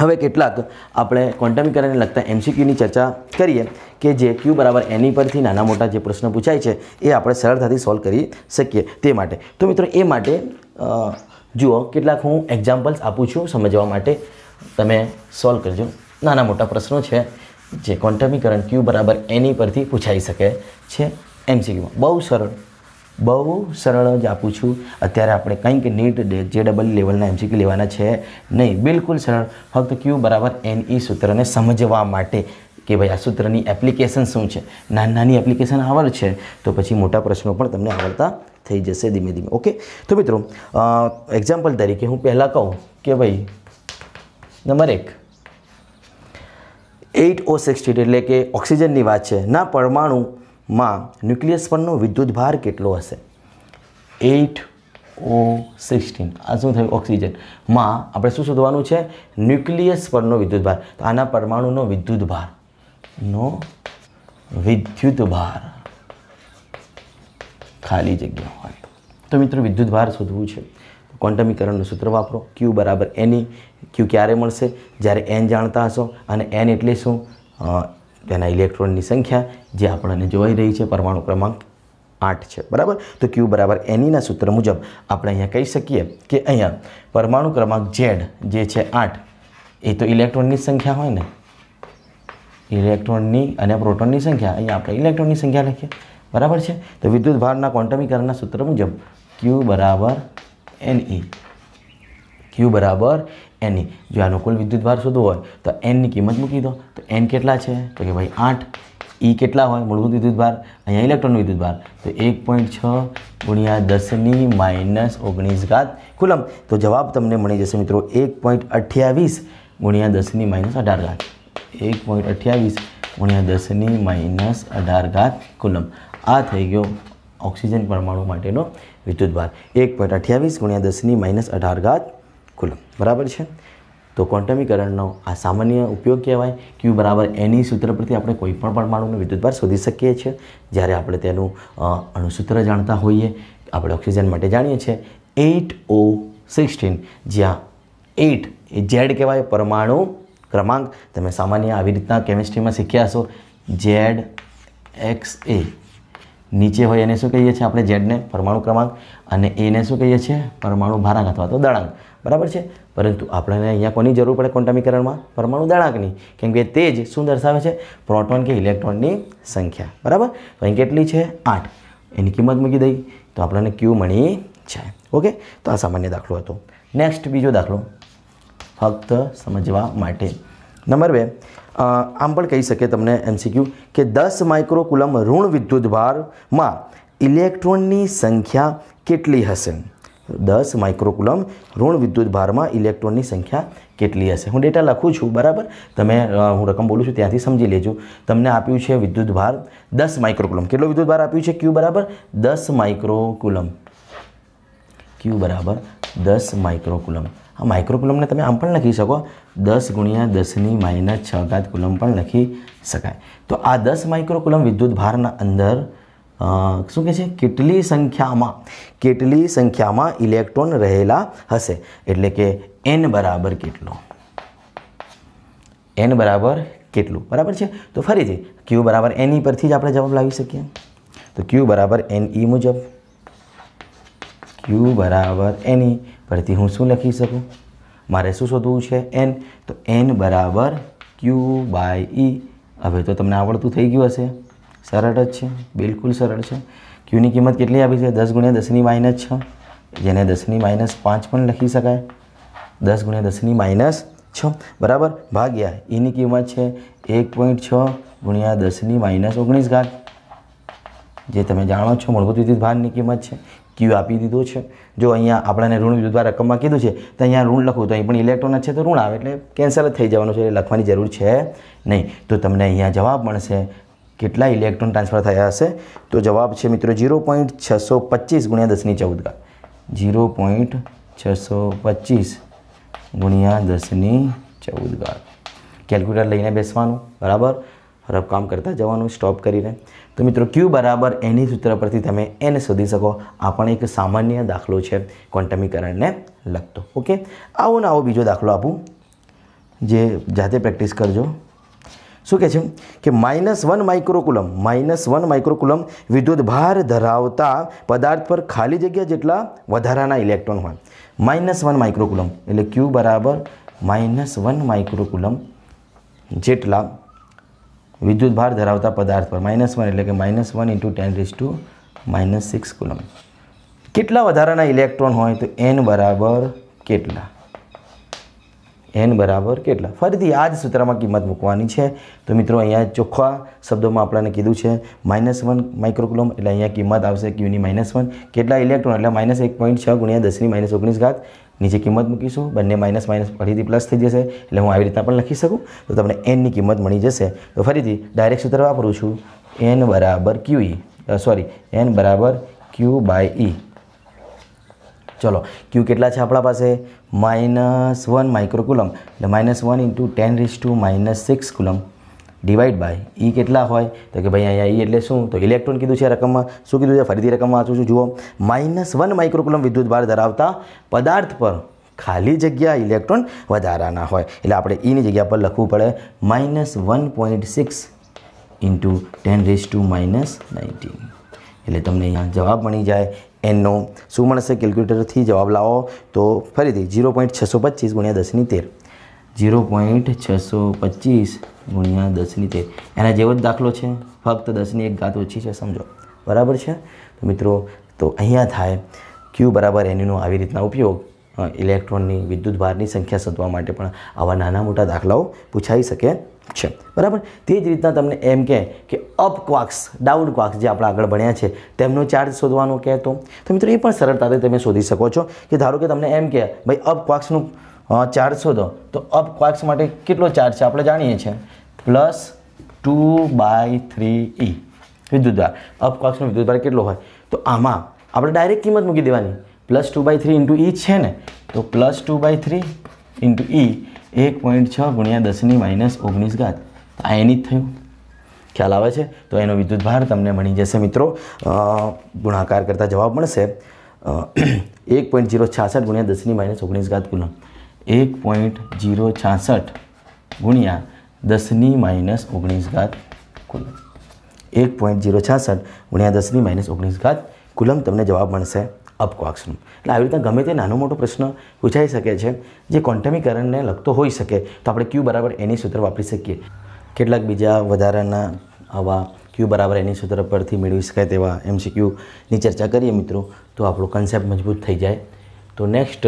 A: હવે કેટલાક આપણે ક્વોન્ટમ કરંટને લગતા એમસીક્યુની ચર્ચા કરીએ કે જે ક્યુ બરાબર એની e પરથી નાના મોટા જે પ્રશ્ન પૂછાય છે એ આપણે સરળતાથી સોલ્વ કરી શકીએ તે માટે તો મિત્રો એ માટે જુઓ કેટલાક હું એક્ઝામ્પલ્સ આપું છું સમજવા માટે તમે સોલ્વ કરજો નાના મોટા પ્રશ્નો છે જે ક્વોન્ટમીકરણ ક્યુ બરાબર એની e પરથી પૂછાઈ શકે છે એમસીક્યુમાં બહુ સરળ બહુ સરળ જ આપું છું અત્યારે આપણે કંઈક નીટ જે ડબલ લેવલના એમસીક્યુ લેવાના છે નહીં બિલકુલ સરળ ફક્ત ક્યુ બરાબર એન ઈ e સૂત્રને સમજવા માટે કે ભાઈ આ સૂત્રની એપ્લિકેશન શું છે નાની નાની એપ્લિકેશન આવડ છે તો પછી મોટા પ્રશ્નો પણ તમને આવડતા થઈ જશે ધીમે ધીમે ઓકે તો મિત્રો એક્ઝામ્પલ તરીકે હું પહેલાં કહું કે ભાઈ નંબર એક એઇટ ઓ સિક્સટી એટલે કે ઓક્સિજનની વાત છે ના પરમાણુ માં ન્યુક્લિયસ પરનો વિદ્યુત ભાર કેટલો હશે એટ ઓ સિક્સટીન આ શું થયું ઓક્સિજન માં આપણે શું શોધવાનું છે ન્યુક્લિયસ પરનો ભાર તો આના પરમાણુનો વિદ્યુત વિદ્યુતભાર નો ભાર ખાલી જગ્યા હોય તો મિત્રો ભાર શોધવું છે ક્વોન્ટમીકરણનું સૂત્ર વાપરો ક્યુ બરાબર એની ક્યુ e. ક્યારે મળશે જ્યારે એન જાણતા હશો અને એન એટલે શું તેના ઇલેક્ટ્રોનની સંખ્યા જે આપણને જોવાઈ રહી છે પરમાણુ ક્રમાંક આઠ છે બરાબર તો ક્યુ બરાબર એનીના e સૂત્ર મુજબ આપણે અહીંયા કહી શકીએ કે અહીંયા પરમાણુ ક્રમાંક ઝેડ જે છે આઠ એ તો ઇલેક્ટ્રોનની સંખ્યા હોય ને ઇલેક્ટ્રોનની અને પ્રોટોનની સંખ્યા અહીંયા આપણે ઇલેક્ટ્રોનની સંખ્યા લખીએ બરાબર છે તો વિદ્યુત ભારના ક્વોન્ટમીકરણના સૂત્ર મુજબ ક્યુ બરાબર એનઈ ક્યુ e. બરાબર એની જો આનો વિદ્યુત ભાર શોધવો હોય તો એનની કિંમત મૂકી દો તો એન કેટલા છે તો કે ભાઈ આઠ ઈ કેટલા હોય મૂળભૂત વિદ્યુત ભાર અહીંયા ઇલેક્ટ્રોન વિદ્યુતભાર તો એક પોઈન્ટ છ ગુણ્યા દસની માઇનસ ઓગણીસ ઘાત કુલમ તો જવાબ તમને મળી જશે મિત્રો એક પોઈન્ટ અઠ્યાવીસ ગુણ્યા દસની માઇનસ અઢાર ઘાત એક પોઈન્ટ અઠ્યાવીસ ગુણ્યા દસની માઇનસ અઢાર ઘાત કુલમ આ થઈ ગયો ઓક્સિજન પરમાણુ માટેનો વિદ્યુત ભાર એક પોઈન્ટ અઠ્યાવીસ ગુણ્યા દસની માઇનસ અઢાર ઘાત બરાબર છે તો ક્વોન્ટમીકરણનો આ સામાન્ય ઉપયોગ કહેવાય ક્યુ બરાબર એની સૂત્ર પરથી આપણે કોઈ પણ પરમાણુનું વિદ્યુતભાર શોધી શકીએ છીએ જ્યારે આપણે તેનું અણુસૂત્ર જાણતા હોઈએ આપણે ઓક્સિજન માટે જાણીએ છીએ એટ ઓ સિક્સટીન જ્યાં એટ એ ઝેડ કહેવાય પરમાણુ ક્રમાંક તમે સામાન્ય આવી રીતના કેમિસ્ટ્રીમાં શીખ્યા હશો ઝેડ એક્સ એ નીચે હોય એને શું કહીએ છીએ આપણે ઝેડને પરમાણુ ક્રમાંક અને એને શું કહીએ છીએ પરમાણુ ભારાંક અથવા તો દળાંક બરાબર છે પરંતુ આપણને અહીંયા કોની જરૂર પડે ક્વોન્ટમીકરણમાં પરમાણુ દળાંકની કેમ કે તે જ શું દર્શાવે છે પ્રોટોન કે ઇલેક્ટ્રોનની સંખ્યા બરાબર તો અહીં કેટલી છે આઠ એની કિંમત મૂકી દઈ તો આપણને ક્યુ મળી છે ઓકે તો આ સામાન્ય દાખલો હતો નેક્સ્ટ બીજો દાખલો ફક્ત સમજવા માટે નંબર બે આમ પણ કહી શકે તમને એમસીક્યુ કે દસ માઇક્રોકુલમ ઋણ વિદ્યુતભારમાં ઇલેક્ટ્રોનની સંખ્યા કેટલી હશે દસ માઇક્રોકુલમ ઋણ વિદ્યુત ભારમાં ઇલેક્ટ્રોનની સંખ્યા કેટલી હશે હું ડેટા લખું છું બરાબર તમે હું રકમ બોલું છું ત્યાંથી સમજી લેજો તમને આપ્યું છે વિદ્યુત ભાર દસ માઇક્રોકુલમ કેટલો વિદ્યુત ભાર આપ્યું છે ક્યુ બરાબર દસ માઇક્રોકુલમ ક્યુ બરાબર દસ માઇક્રોકુલમ આ માઇક્રોકુલમને તમે આમ પણ લખી શકો દસ ગુણ્યા દસની માઇનસ છ ઘાત કુલમ પણ લખી શકાય તો આ દસ માઇક્રોકુલમ વિદ્યુત ભારના અંદર શું કહે છે કેટલી સંખ્યામાં કેટલી સંખ્યામાં ઇલેક્ટ્રોન રહેલા હશે એટલે કે એન બરાબર કેટલો એન બરાબર કેટલું બરાબર છે તો ફરીથી ક્યુ બરાબર એન ઈ e પરથી જ આપણે જવાબ લાવી શકીએ તો ક્યુ બરાબર એન ઈ e મુજબ ક્યુ બરાબર એન ઈ e પરથી હું શું લખી શકું મારે શું શોધવું છે એન તો એન બરાબર ક્યુ બાય ઈ હવે તો તમને આવડતું થઈ ગયું હશે સરળ જ છે બિલકુલ સરળ છે ક્યુની કિંમત કેટલી આપી છે દસ ગુણ્યા દસની માઇનસ છ જેને દસની માઇનસ પાંચ પણ લખી શકાય દસ ગુણ્યા દસની માઇનસ છ બરાબર ભાગ્યા એની e કિંમત છે એક પોઈન્ટ છ ગુણ્યા દસની માઇનસ ઓગણીસ ઘાત જે તમે જાણો છો મૂળભૂત વિદ્યુત ભારની કિંમત છે ક્યુ આપી દીધો છે જો અહીંયા આપણને ઋણ વિદ્યુતભાર રકમમાં કીધું છે તો અહીંયા ઋણ લખવું તો અહીં પણ ઇલેક્ટ્રોન છે તો ઋણ આવે એટલે કેન્સલ જ થઈ જવાનું છે એટલે લખવાની જરૂર છે નહીં તો તમને અહીંયા જવાબ મળશે કેટલા ઇલેક્ટ્રોન ટ્રાન્સફર થયા હશે તો જવાબ છે મિત્રો ઝીરો પોઈન્ટ છસો પચીસ ગુણ્યા દસની ચૌદ ઘાત ઝીરો પોઈન્ટ છસો પચીસ ગુણ્યા દસની ચૌદ ઘાત કેલ્ક્યુલેટર લઈને બેસવાનું બરાબર રફ કામ કરતા જવાનું સ્ટોપ કરીને તો મિત્રો ક્યુ બરાબર એની સૂત્ર પરથી તમે એને શોધી શકો આ પણ એક સામાન્ય દાખલો છે ક્વોન્ટમીકરણને લગતો ઓકે આવો ને આવો બીજો દાખલો આપું જે જાતે પ્રેક્ટિસ કરજો શું કહે છે કે minus one microcoulomb minus one microcoulomb વિદ્યુત ભાર ધરાવતા પદાર્થ પર ખાલી જગ્યા જેટલા વધારાના ઇલેક્ટ્રોન હોય માઇનસ વન માઇક્રોકુલમ એટલે ક્યુ બરાબર માઇનસ વન માઇક્રોકુલમ જેટલા વિદ્યુત ભાર ધરાવતા પદાર્થ પર માઇનસ વન એટલે કે minus one into ten raise to minus six coulomb કેટલા વધારાના ઇલેક્ટ્રોન હોય તો એન બરાબર કેટલા એન બરાબર કેટલા ફરીથી આ જ સૂત્રમાં કિંમત મૂકવાની છે તો મિત્રો અહીંયા ચોખ્ખા શબ્દોમાં આપણને કીધું છે માઇનસ વન માઇક્રોક્લોમ એટલે અહીંયા કિંમત આવશે ક્યુની માઇનસ વન કેટલા ઇલેક્ટ્રોન એટલે માઇનસ એક પોઈન્ટ છ ગુણ્યા દસની માઇનસ ઓગણીસ ઘાત નીચે કિંમત મૂકીશું બંને માઇનસ માઇનસ ફરીથી પ્લસ થઈ જશે એટલે હું આવી રીતના પણ લખી શકું તો તમને એનની કિંમત મળી જશે તો ફરીથી ડાયરેક્ટ સૂત્ર વાપરું છું એન બરાબર ક્યુઈ સોરી એન બરાબર ક્યુ બાય ઈ ચલો ક્યુ કેટલા છે આપણા પાસે માઇનસ વન માઇક્રોકુલમ એટલે minus one into ten raise to minus six coulomb divide by e કેટલા હોય તો કે ભાઈ અહીંયા ઈ e એટલે શું તો ઇલેક્ટ્રોન કીધું છે રકમમાં શું કીધું છે ફરીથી રકમ વાંચું છું જુઓ માઇનસ વન માઇક્રોકુલમ વિદ્યુત વિદ્યુતભાર ધરાવતા પદાર્થ પર ખાલી જગ્યા ઇલેક્ટ્રોન વધારાના હોય એટલે આપણે ઈની e જગ્યા પર લખવું પડે minus one point six into ten raise to minus nineteen એટલે તમને અહીંયા જવાબ મળી જાય એનનો શું મળશે કેલ્ક્યુલેટરથી જવાબ લાવો તો ફરીથી જીરો પોઈન્ટ છસો પચીસ ગુણ્યા દસની તેર જીરો પોઈન્ટ છસો પચીસ ગુણ્યા દસની તેર એના જેવો જ દાખલો છે ફક્ત દસની એક ઘાત ઓછી છે સમજો બરાબર છે તો મિત્રો તો અહીંયા થાય ક્યુ બરાબર એનીનો આવી રીતના ઉપયોગ ઇલેક્ટ્રોનની વિદ્યુત ભારની સંખ્યા શોધવા માટે પણ આવા નાના મોટા દાખલાઓ પૂછાઈ શકે છે બરાબર તે જ રીતના તમને એમ કહે કે અપ ક્વાક્સ ડાઉન ક્વાક્સ જે આપણે આગળ ભણ્યા છે તેમનો ચાર્જ શોધવાનો કહેતો તો મિત્રો એ પણ સરળતાથી તમે શોધી શકો છો કે ધારો કે તમને એમ કહે ભાઈ અપ ક્વાક્સનું ચાર્જ શોધો તો અપ ક્વાક્સ માટે કેટલો ચાર્જ છે આપણે જાણીએ છીએ plus two by three e વિદ્યુતભાર અપ ક્વાક્સનો વિદ્યુતભાર કેટલો હોય તો આમાં આપણે ડાયરેક્ટ કિંમત મૂકી દેવાની plus two by three into e છે ને તો plus two by three into e એક પોઈન્ટ છ ગુણ્યા દસની માઇનસ ઓગણીસ ઘાત આ એની જ થયું ખ્યાલ આવે છે તો એનો વિદ્યુત ભાર તમને મળી જશે મિત્રો ગુણાકાર કરતાં જવાબ મળશે એક પોઈન્ટ જીરો છાસઠ ગુણ્યા દસની માઇનસ ઓગણીસ ઘાત કુલમ એક પોઈન્ટ જીરો છાસઠ ગુણ્યા દસની માઇનસ ઓગણીસ ઘાત કુલમ એક પોઈન્ટ જીરો છાસઠ ગુણ્યા દસની માઇનસ ઓગણીસ ઘાત કુલમ તમને જવાબ મળશે અપક્વાક્ષનું એટલે આવી રીતના ગમે તે નાનો મોટો પ્રશ્ન પૂછાઈ શકે છે જે ક્વોન્ટમીકરણને લગતો હોઈ શકે તો આપણે ક્યુ બરાબર એની સૂત્ર વાપરી શકીએ કેટલાક બીજા વધારાના આવા ક્યુ બરાબર એની સૂત્ર પરથી મેળવી શકાય તેવા એમસીક્યુની ચર્ચા કરીએ મિત્રો તો આપણો કન્સેપ્ટ મજબૂત થઈ જાય તો નેક્સ્ટ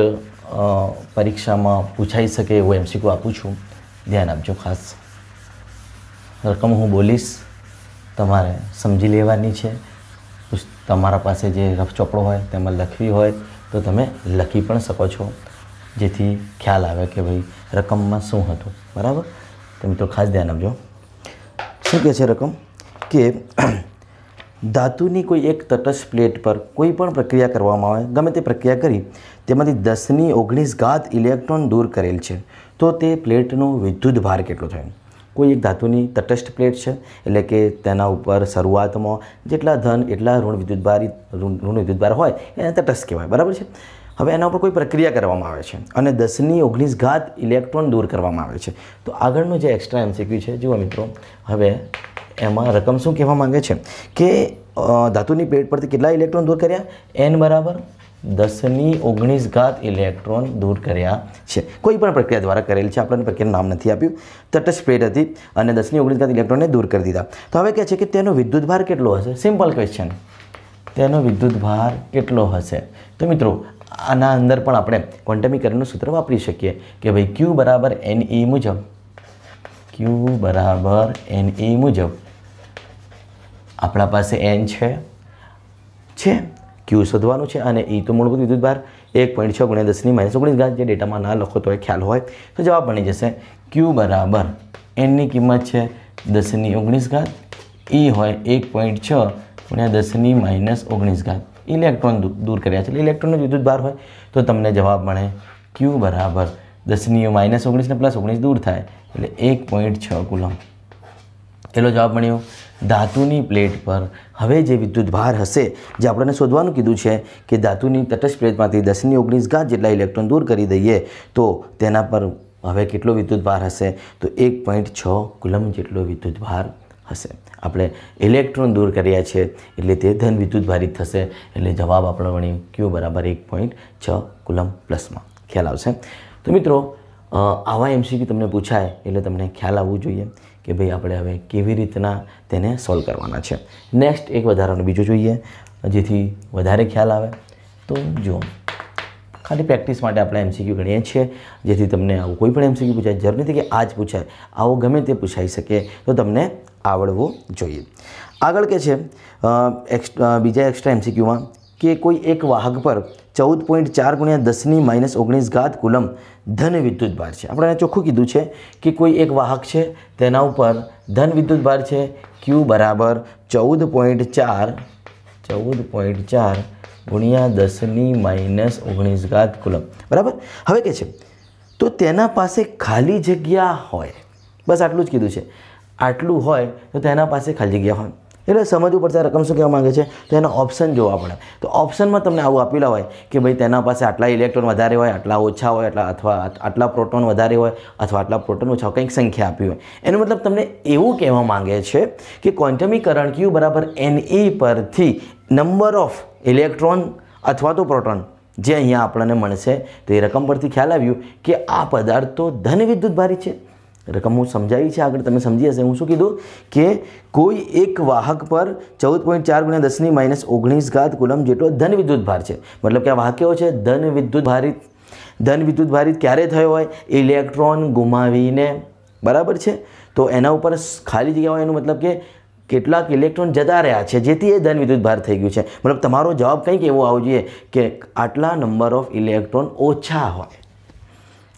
A: પરીક્ષામાં પૂછાઈ શકે એવું એમસીક્યુ આપું છું ધ્યાન આપજો ખાસ રકમ હું બોલીશ તમારે સમજી લેવાની છે તમારા પાસે જે રફ ચોપડો હોય તેમાં લખવી હોય તો તમે લખી પણ શકો છો જેથી ખ્યાલ આવે કે ભાઈ રકમમાં શું હતું બરાબર તો મિત્રો ખાસ ધ્યાન આપજો શું કહે છે રકમ કે ધાતુની કોઈ એક તટસ્થ પ્લેટ પર કોઈ પણ પ્રક્રિયા કરવામાં આવે ગમે તે પ્રક્રિયા કરી તેમાંથી દસની ઓગણીસ ઘાત ઇલેક્ટ્રોન દૂર કરેલ છે તો તે પ્લેટનો વિદ્યુત ભાર કેટલો થયો કોઈ એક ધાતુની તટસ્થ પ્લેટ છે એટલે કે તેના ઉપર શરૂઆતમાં જેટલા ધન એટલા ઋણ વિદ્યુતભારી ઋણ વિદ્યુતભાર હોય એને તટસ્થ કહેવાય બરાબર છે હવે એના ઉપર કોઈ પ્રક્રિયા કરવામાં આવે છે અને દસની ઓગણીસ ઘાત ઇલેક્ટ્રોન દૂર કરવામાં આવે છે તો આગળનું જે એક્સ્ટ્રા એમસીક્યુ છે જુઓ મિત્રો હવે એમાં રકમ શું કહેવા માંગે છે કે ધાતુની પ્લેટ પરથી કેટલા ઇલેક્ટ્રોન દૂર કર્યા એન બરાબર દસની ઓગણીસ ઘાત ઇલેક્ટ્રોન દૂર કર્યા છે કોઈ પણ પ્રક્રિયા દ્વારા કરેલ છે આપણને પ્રક્રિયાનું નામ નથી આપ્યું તટસ્થ પ્લેટ હતી અને દસની ઓગણીસ ઘાત ઇલેક્ટ્રોનને દૂર કરી દીધા તો હવે કહે છે કે તેનો વિદ્યુત ભાર કેટલો હશે સિમ્પલ ક્વેશ્ચન તેનો વિદ્યુત ભાર કેટલો હશે તો મિત્રો આના અંદર પણ આપણે ક્વોન્ટમીકરણનું સૂત્ર વાપરી શકીએ કે ભાઈ ક્યુ બરાબર એન ઈ e મુજબ ક્યુ બરાબર એન ઈ e મુજબ આપણા પાસે એન છે છે ક્યુ શોધવાનું છે અને એ e તો મૂળભૂત વિદ્યુતભાર એક પોઈન્ટ છ ગુણ્યા દસની માઇનસ ઓગણીસ ઘાત જે ડેટામાં ના લખો તો એ ખ્યાલ હોય તો જવાબ બની જશે ક્યુ બરાબર એનની કિંમત છે દસની ઓગણીસ ઘાત એ e હોય એક પોઈન્ટ છ ગુણ્યા દસની માઇનસ ઓગણીસ ઘાત ઇલેક્ટ્રોન દૂર કર્યા છે એટલે ઇલેક્ટ્રોનનો વિદ્યુતભાર હોય તો તમને જવાબ મળે ક્યુ બરાબર દસની માઇનસ ઓગણીસને પ્લસ ઓગણીસ દૂર થાય એટલે એક પોઈન્ટ છ કુલમ પેલો જવાબ મળ્યો ધાતુની પ્લેટ પર હવે જે વિદ્યુતભાર હશે જે આપણને શોધવાનું કીધું છે કે ધાતુની તટસ્થ પ્લેટમાંથી દસની ઓગણીસ ઘાત જેટલા ઇલેક્ટ્રોન દૂર કરી દઈએ તો તેના પર હવે કેટલો વિદ્યુતભાર હશે તો એક પોઈન્ટ છ કુલમ જેટલો વિદ્યુતભાર હશે આપણે ઇલેક્ટ્રોન દૂર કર્યા છે એટલે તે ધન વિદ્યુતભારિત થશે એટલે જવાબ આપણો વણી ક્યુ બરાબર એક પોઈન્ટ છ કુલમ પ્લસમાં ખ્યાલ આવશે તો મિત્રો આવા એમસીક્યુ તમને પૂછાય એટલે તમને ખ્યાલ આવવું જોઈએ કે ભાઈ આપણે હવે કેવી રીતના તેને સોલ્વ કરવાના છે નેક્સ્ટ એક વધારાનું બીજું જોઈએ જેથી વધારે ખ્યાલ આવે તો જુઓ ખાલી પ્રેક્ટિસ માટે આપણે એમસીક્યુ ગણીએ છીએ જેથી તમને આવું કોઈ પણ એમસીક્યુ પૂછાય જરૂર નથી કે આ જ પૂછાય આવો ગમે તે પૂછાઈ શકે તો તમને આવડવું જોઈએ આગળ કે છે બીજા એક્સ્ટ્રા એમસીક્યુમાં કે કોઈ એક વાહક પર ચૌદ પોઈન્ટ ચાર ગુણ્યા દસની માઇનસ ઓગણીસ ઘાત કુલમ ધન વિદ્યુત ભાર છે આપણે ચોખ્ખું કીધું છે કે કોઈ એક વાહક છે તેના ઉપર ધન વિદ્યુત ભાર છે ક્યુ બરાબર ચૌદ પોઈન્ટ ચાર ચૌદ પોઈન્ટ ચાર ગુણ્યા દસની માઇનસ ઓગણીસ ઘાત કુલમ બરાબર હવે કે છે તો તેના પાસે ખાલી જગ્યા હોય બસ આટલું જ કીધું છે આટલું હોય તો તેના પાસે ખાલી જગ્યા હોય એટલે સમજવું પડશે રકમ શું કહેવા માગે છે તો એના ઓપ્શન જોવા પડે તો ઓપ્શનમાં તમને આવું આપેલા હોય કે ભાઈ તેના પાસે આટલા ઇલેક્ટ્રોન વધારે હોય આટલા ઓછા હોય આટલા અથવા આટલા પ્રોટોન વધારે હોય અથવા આટલા પ્રોટોન ઓછા કંઈક સંખ્યા આપી હોય એનો મતલબ તમને એવું કહેવા માગે છે કે ક્વોન્ટમીકરણ ક્યુ બરાબર એન એ પરથી નંબર ઓફ ઇલેક્ટ્રોન અથવા તો પ્રોટોન જે અહીંયા આપણને મળશે તો એ રકમ પરથી ખ્યાલ આવ્યું કે આ પદાર્થો ધન વિદ્યુત વિદ્યુતભારી છે રકમ હું સમજાવી છે આગળ તમે સમજી હશે હું શું કીધું કે કોઈ એક વાહક પર ચૌદ પોઈન્ટ ચાર ગુણ્યા દસની માઇનસ ઓગણીસ ઘાત કુલમ જેટલો ધન વિદ્યુત ભાર છે મતલબ કે આ વાહક કેવો છે ધન વિદ્યુત ભારિત ધન વિદ્યુત ભારિત ક્યારે થયો હોય ઇલેક્ટ્રોન ગુમાવીને બરાબર છે તો એના ઉપર ખાલી જગ્યા હોય એનો મતલબ કે કેટલાક ઇલેક્ટ્રોન જતા રહ્યા છે જેથી એ ધન વિદ્યુત ભાર થઈ ગયું છે મતલબ તમારો જવાબ કંઈક એવો આવવો જોઈએ કે આટલા નંબર ઓફ ઇલેક્ટ્રોન ઓછા હોય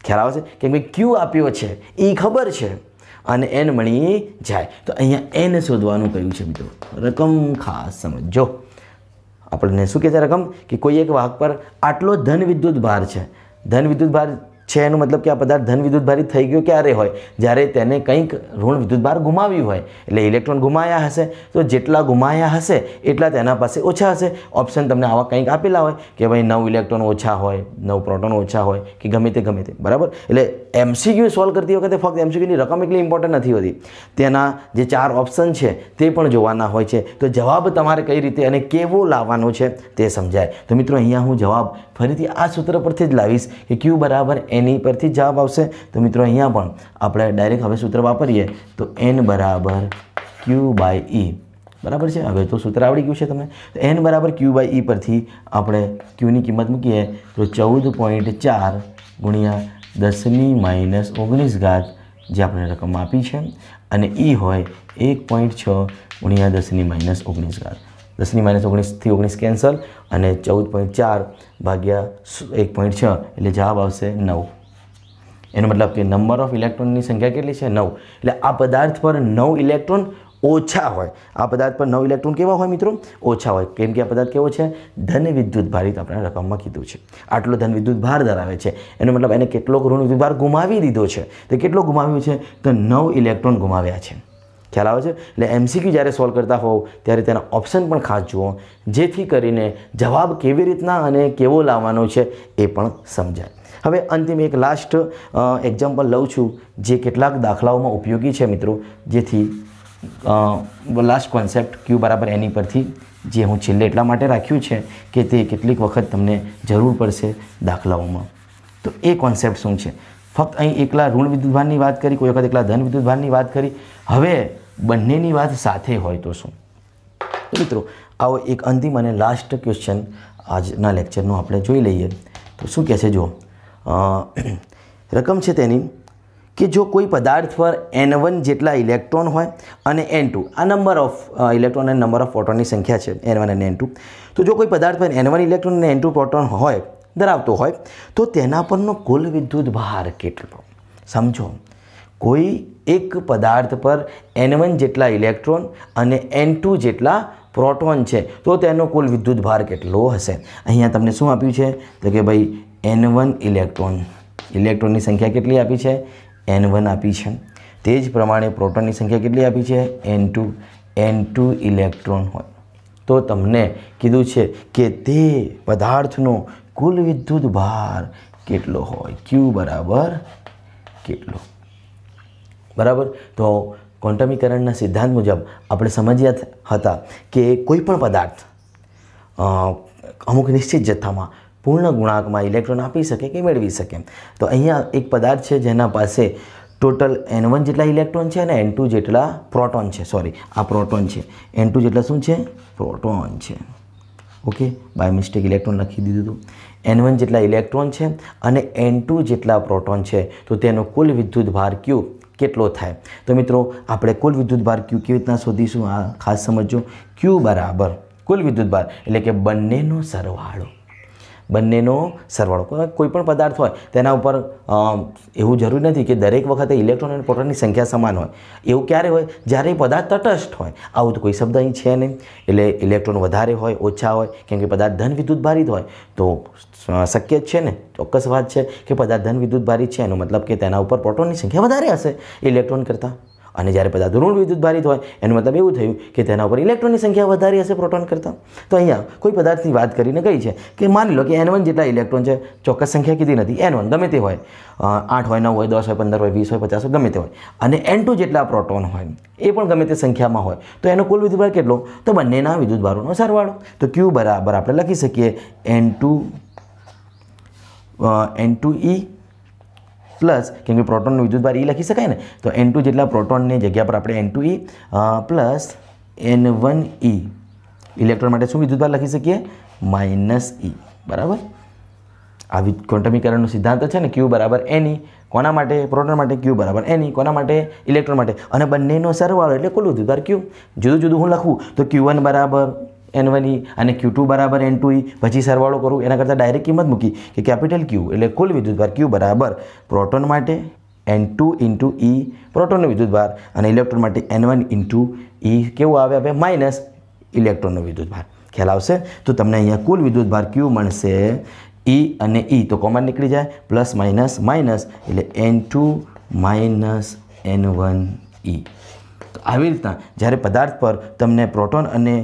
A: ખ્યાલ આવશે કેમ કે ક્યુ આપ્યો છે એ ખબર છે અને એન મળી જાય તો અહીંયા એને શોધવાનું કહ્યું છે મિત્રો રકમ ખાસ સમજો આપણને શું કહે છે રકમ કે કોઈ એક વાહક પર આટલો ધન વિદ્યુત ભાર છે ધન વિદ્યુત ભાર છે એનો મતલબ કે આ પદાર્થ ધન વિદ્યુતભારિત થઈ ગયો ક્યારે હોય જ્યારે તેને કંઈક ઋણ વિદ્યુતભાર ગુમાવ્યું હોય એટલે ઇલેક્ટ્રોન ગુમાયા હશે તો જેટલા ગુમાયા હશે એટલા તેના પાસે ઓછા હશે ઓપ્શન તમને આવા કંઈક આપેલા હોય કે ભાઈ નવ ઇલેક્ટ્રોન ઓછા હોય નવ પ્રોટોન ઓછા હોય કે ગમે તે ગમે તે બરાબર એટલે એમસીક્યુ સોલ્વ કરતી વખતે ફક્ત એમસીક્યુની રકમ એટલી ઇમ્પોર્ટન્ટ નથી હોતી તેના જે ચાર ઓપ્શન છે તે પણ જોવાના હોય છે તો જવાબ તમારે કઈ રીતે અને કેવો લાવવાનો છે તે સમજાય તો મિત્રો અહીંયા હું જવાબ ફરીથી આ સૂત્ર પરથી જ લાવીશ કે ક્યુ બરાબર એની e પરથી જવાબ આવશે તો મિત્રો અહીંયા પણ આપણે ડાયરેક્ટ હવે સૂત્ર વાપરીએ તો એન બરાબર ક્યુ બાય ઈ બરાબર છે હવે તો સૂત્ર આવડી ગયું છે તમને તો એન બરાબર ક્યુ બાય ઈ પરથી આપણે ક્યુની કિંમત મૂકીએ તો ચૌદ પોઈન્ટ ચાર ગુણ્યા દસની માઇનસ ઓગણીસ ઘાત જે આપણે રકમ આપી છે અને ઈ e હોય એક પોઈન્ટ છ ગુણ્યા દસની માઇનસ ઓગણીસ ઘાત દસની માઇનસ ઓગણીસથી ઓગણીસ કેન્સલ અને ચૌદ પોઈન્ટ ચાર ભાગ્યા એક પોઈન્ટ છ એટલે જવાબ આવશે નવ એનો મતલબ કે નંબર ઓફ ઇલેક્ટ્રોનની સંખ્યા કેટલી છે નવ એટલે આ પદાર્થ પર નવ ઇલેક્ટ્રોન ઓછા હોય આ પદાર્થ પર નવ ઇલેક્ટ્રોન કેવા હોય મિત્રો ઓછા હોય કેમ કે આ પદાર્થ કેવો છે ધન વિદ્યુત ભારિત આપણે રકમમાં કીધું છે આટલો ધન વિદ્યુત ભાર ધરાવે છે એનો મતલબ એને કેટલો ઋણ વિદ્યુત ભાર ગુમાવી દીધો છે તે કેટલો ગુમાવ્યો છે તો નવ ઇલેક્ટ્રોન ગુમાવ્યા છે ખ્યાલ આવે છે એટલે એમસીક્યુ જ્યારે સોલ્વ કરતા હોવ ત્યારે તેના ઓપ્શન પણ ખાસ જુઓ જેથી કરીને જવાબ કેવી રીતના અને કેવો લાવવાનો છે એ પણ સમજાય હવે અંતિમ એક લાસ્ટ એક્ઝામ્પલ લઉં છું જે કેટલાક દાખલાઓમાં ઉપયોગી છે મિત્રો જેથી લાસ્ટ કોન્સેપ્ટ ક્યુ બરાબર એની પરથી જે હું છેલ્લે એટલા માટે રાખ્યું છે કે તે કેટલીક વખત તમને જરૂર પડશે દાખલાઓમાં તો એ કોન્સેપ્ટ શું છે ફક્ત અહીં એકલા ઋણ વિદ્યુતભારની વાત કરી કોઈ વખત એકલા ધન વિદ્યુતભારની વાત કરી હવે બંનેની વાત સાથે હોય તો શું તો મિત્રો આવો એક અંતિમ અને લાસ્ટ ક્વેશ્ચન આજના લેક્ચરનો આપણે જોઈ લઈએ તો શું કહે છે જો રકમ છે તેની કે જો કોઈ પદાર્થ પર એન વન જેટલા ઇલેક્ટ્રોન હોય અને એન ટુ આ નંબર ઓફ ઇલેક્ટ્રોન અને નંબર ઓફ પ્રોટોનની સંખ્યા છે એન વન અને એન ટુ તો જો કોઈ પદાર્થ પર એન વન ઇલેક્ટ્રોન અને એન ટુ પ્રોટોન હોય ધરાવતો હોય તો તેના પરનો કુલ વિદ્યુત ભાર કેટલો સમજો કોઈ એક પદાર્થ પર એન વન જેટલા ઇલેક્ટ્રોન અને એન ટુ જેટલા પ્રોટોન છે તો તેનો કુલ વિદ્યુત ભાર કેટલો હશે અહીંયા તમને શું આપ્યું છે તો કે ભાઈ એન વન ઇલેક્ટ્રોન ઇલેક્ટ્રોનની સંખ્યા કેટલી આપી છે એન વન આપી છે તે જ પ્રમાણે પ્રોટોનની સંખ્યા કેટલી આપી છે n two n two electron હોય તો તમને કીધું છે કે તે પદાર્થનો કુલ વિદ્યુત ભાર કેટલો હોય ક્યુ બરાબર કેટલો બરાબર તો ક્વોન્ટમીકરણના સિદ્ધાંત મુજબ આપણે સમજ્યા હતા કે કોઈપણ પદાર્થ અમુક નિશ્ચિત જથ્થામાં પૂર્ણ ગુણાંકમાં ઇલેક્ટ્રોન આપી શકે કે મેળવી શકે તો અહીંયા એક પદાર્થ છે જેના પાસે ટોટલ એન વન જેટલા ઇલેક્ટ્રોન છે અને એન ટુ જેટલા પ્રોટોન છે સોરી આ પ્રોટોન છે એન ટુ જેટલા શું છે પ્રોટોન છે ઓકે બાય મિસ્ટેક ઇલેક્ટ્રોન લખી દીધું હતું એન વન જેટલા ઇલેક્ટ્રોન છે અને એન ટુ જેટલા પ્રોટોન છે તો તેનો કુલ વિદ્યુત ભાર ક્યુ કેટલો થાય તો મિત્રો આપણે કુલ વિદ્યુતભાર ક્યુ કેવી રીતના શોધીશું આ ખાસ સમજો ક્યુ બરાબર કુલ વિદ્યુતભાર એટલે કે બંનેનો સરવાળો બંનેનો સરવાળો કોઈ પણ પદાર્થ હોય તેના ઉપર એવું જરૂરી નથી કે દરેક વખતે ઇલેક્ટ્રોન અને પ્રોટોનની સંખ્યા સમાન હોય એવું ક્યારે હોય જ્યારે પદાર્થ તટસ્થ હોય આવું તો કોઈ શબ્દ અહીં છે નહીં એટલે ઇલેક્ટ્રોન વધારે હોય ઓછા હોય કેમ કે પદાર્થ ધન વિદ્યુત ભારિત હોય તો શક્ય જ છે ને ચોક્કસ વાત છે કે પદાર્થ ધન વિદ્યુત ભારિત છે એનો મતલબ કે તેના ઉપર પ્રોટોનની સંખ્યા વધારે હશે ઇલેક્ટ્રોન કરતાં અને જ્યારે બધા ધ્રુણ વિદ્યુત ભારિત હોય એનું મતલબ એવું થયું કે તેના ઉપર ઇલેક્ટ્રોનની સંખ્યા વધારે હશે પ્રોટોન કરતાં તો અહીંયા કોઈ પદાર્થની વાત કરીને કહી છે કે માની લો કે એન વન જેટલા ઇલેક્ટ્રોન છે ચોક્કસ સંખ્યા કીધી નથી એન વન ગમે તે હોય આઠ હોય નવ હોય દસ હોય પંદર હોય વીસ હોય પચાસ હોય ગમે તે હોય અને એન ટુ જેટલા પ્રોટોન હોય એ પણ ગમે તે સંખ્યામાં હોય તો એનો કુલ વિદ્યુતભાર કેટલો તો બંનેના વિદ્યુતભારોનો સરવાળો તો ક્યુ બરાબર આપણે લખી શકીએ n two n two e plus કેમ કે પ્રોટોનનું વિદ્યુતભાર ઈ e લખી શકાય ને તો એન ટુ જેટલા પ્રોટોનની જગ્યા પર આપણે n two e plus n one e electron માટે શું વિદ્યુતભાર લખી શકીએ માઇનસ ઈ e. બરાબર આવી ક્વોન્ટમીકરણનો સિદ્ધાંત છે ને ક્યુ બરાબર એની e. કોના માટે પ્રોટોન માટે ક્યુ બરાબર એની કોના માટે ઇલેક્ટ્રોન માટે અને બંનેનો સરવાળો એટલે કુલ વિદ્યુતભાર ક્યુ જુદું જુદું હું લખું તો ક્યુ વન બરાબર એન વન ઈ અને ક્યુ ટુ બરાબર એન ટુ ઈ પછી સરવાળો કરું એના કરતાં ડાયરેક્ટ કિંમત મૂકી કે કેપિટલ ક્યુ એટલે કુલ વિદ્યુતભાર ક્યુ બરાબર પ્રોટોન માટે n two into e e, પ્રોટોનનો વિદ્યુતભાર અને ઇલેક્ટ્રોન માટે એન વન ઇન્ટુ ઈ કેવું આવે હવે માઇનસ ઇલેક્ટ્રોનનો વિદ્યુતભાર ખ્યાલ આવશે તો તમને અહીંયા કુલ વિદ્યુતભાર ક્યુ મળશે ઈ e અને ઈ e. તો કોમન નીકળી જાય પ્લસ માઇનસ માઇનસ એટલે n two minus n one e તો આવી રીતના જ્યારે પદાર્થ પર તમને પ્રોટોન અને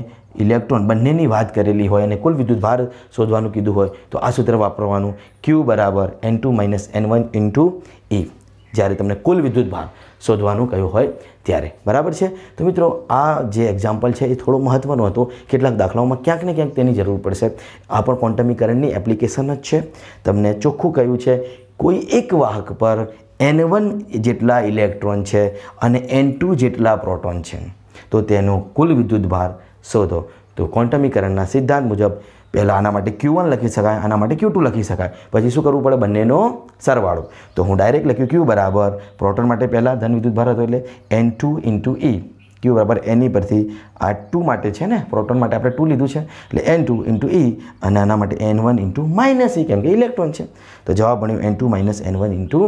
A: ઇલેક્ટ્રોન બંનેની વાત કરેલી હોય અને કુલ વિદ્યુત ભાર શોધવાનું કીધું હોય તો આ સૂત્ર વાપરવાનું ક્યુ બરાબર n two minus n one into e જ્યારે તમને કુલ વિદ્યુત ભાર શોધવાનું કહ્યું હોય ત્યારે બરાબર છે તો મિત્રો આ જે એક્ઝામ્પલ છે એ થોડો મહત્ત્વનો હતો કેટલાક દાખલાઓમાં ક્યાંક ને ક્યાંક તેની જરૂર પડશે આ પણ ક્વોન્ટમીકરણની એપ્લિકેશન જ છે તમને ચોખ્ખું કહ્યું છે કોઈ એક વાહક પર એન વન જેટલા ઇલેક્ટ્રોન છે અને એન ટુ જેટલા પ્રોટોન છે તો તેનો કુલ વિદ્યુત ભાર શોધો તો ક્વોન્ટમીકરણના સિદ્ધાંત મુજબ પહેલાં આના માટે ક્યુ વન લખી શકાય આના માટે ક્યુ ટુ લખી શકાય પછી શું કરવું પડે બંનેનો સરવાળો તો હું ડાયરેક્ટ લખ્યું ક્યુ બરાબર પ્રોટોન માટે પહેલાં ધન વિદ્યુત ભાર હતો એટલે n two into e q બરાબર એની e પરથી આ ટુ માટે છે ને પ્રોટોન માટે આપણે ટુ લીધું છે એટલે એન ટુ ઇન્ટુ ઈ અને આના માટે n one into minus e કેમ કે ઇલેક્ટ્રોન છે તો જવાબ બન્યો n two minus n one into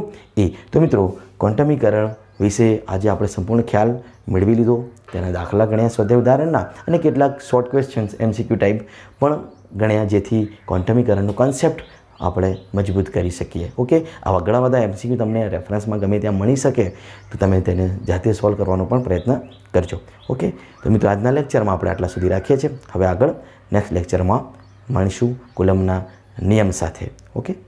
A: e તો મિત્રો ક્વોન્ટમીકરણ વિશે આજે આપણે સંપૂર્ણ ખ્યાલ મેળવી લીધો તેના દાખલા ગણ્યા સ્વદેવ ઉદાહરણના અને કેટલાક શોર્ટ ક્વેશ્ચન્સ એમસીક્યુ ટાઈપ પણ ગણ્યા જેથી ક્વોન્ટમીકરણનો કોન્સેપ્ટ આપણે મજબૂત કરી શકીએ ઓકે આવા ઘણા બધા એમસીક્યુ તમને રેફરન્સમાં ગમે ત્યાં મળી શકે તો તમે તેને જાતે સોલ્વ કરવાનો પણ પ્રયત્ન કરજો ઓકે તો મિત્રો આજના લેક્ચરમાં આપણે આટલા સુધી રાખીએ છીએ હવે આગળ નેક્સ્ટ લેક્ચરમાં મળીશું કુલમના નિયમ સાથે ઓકે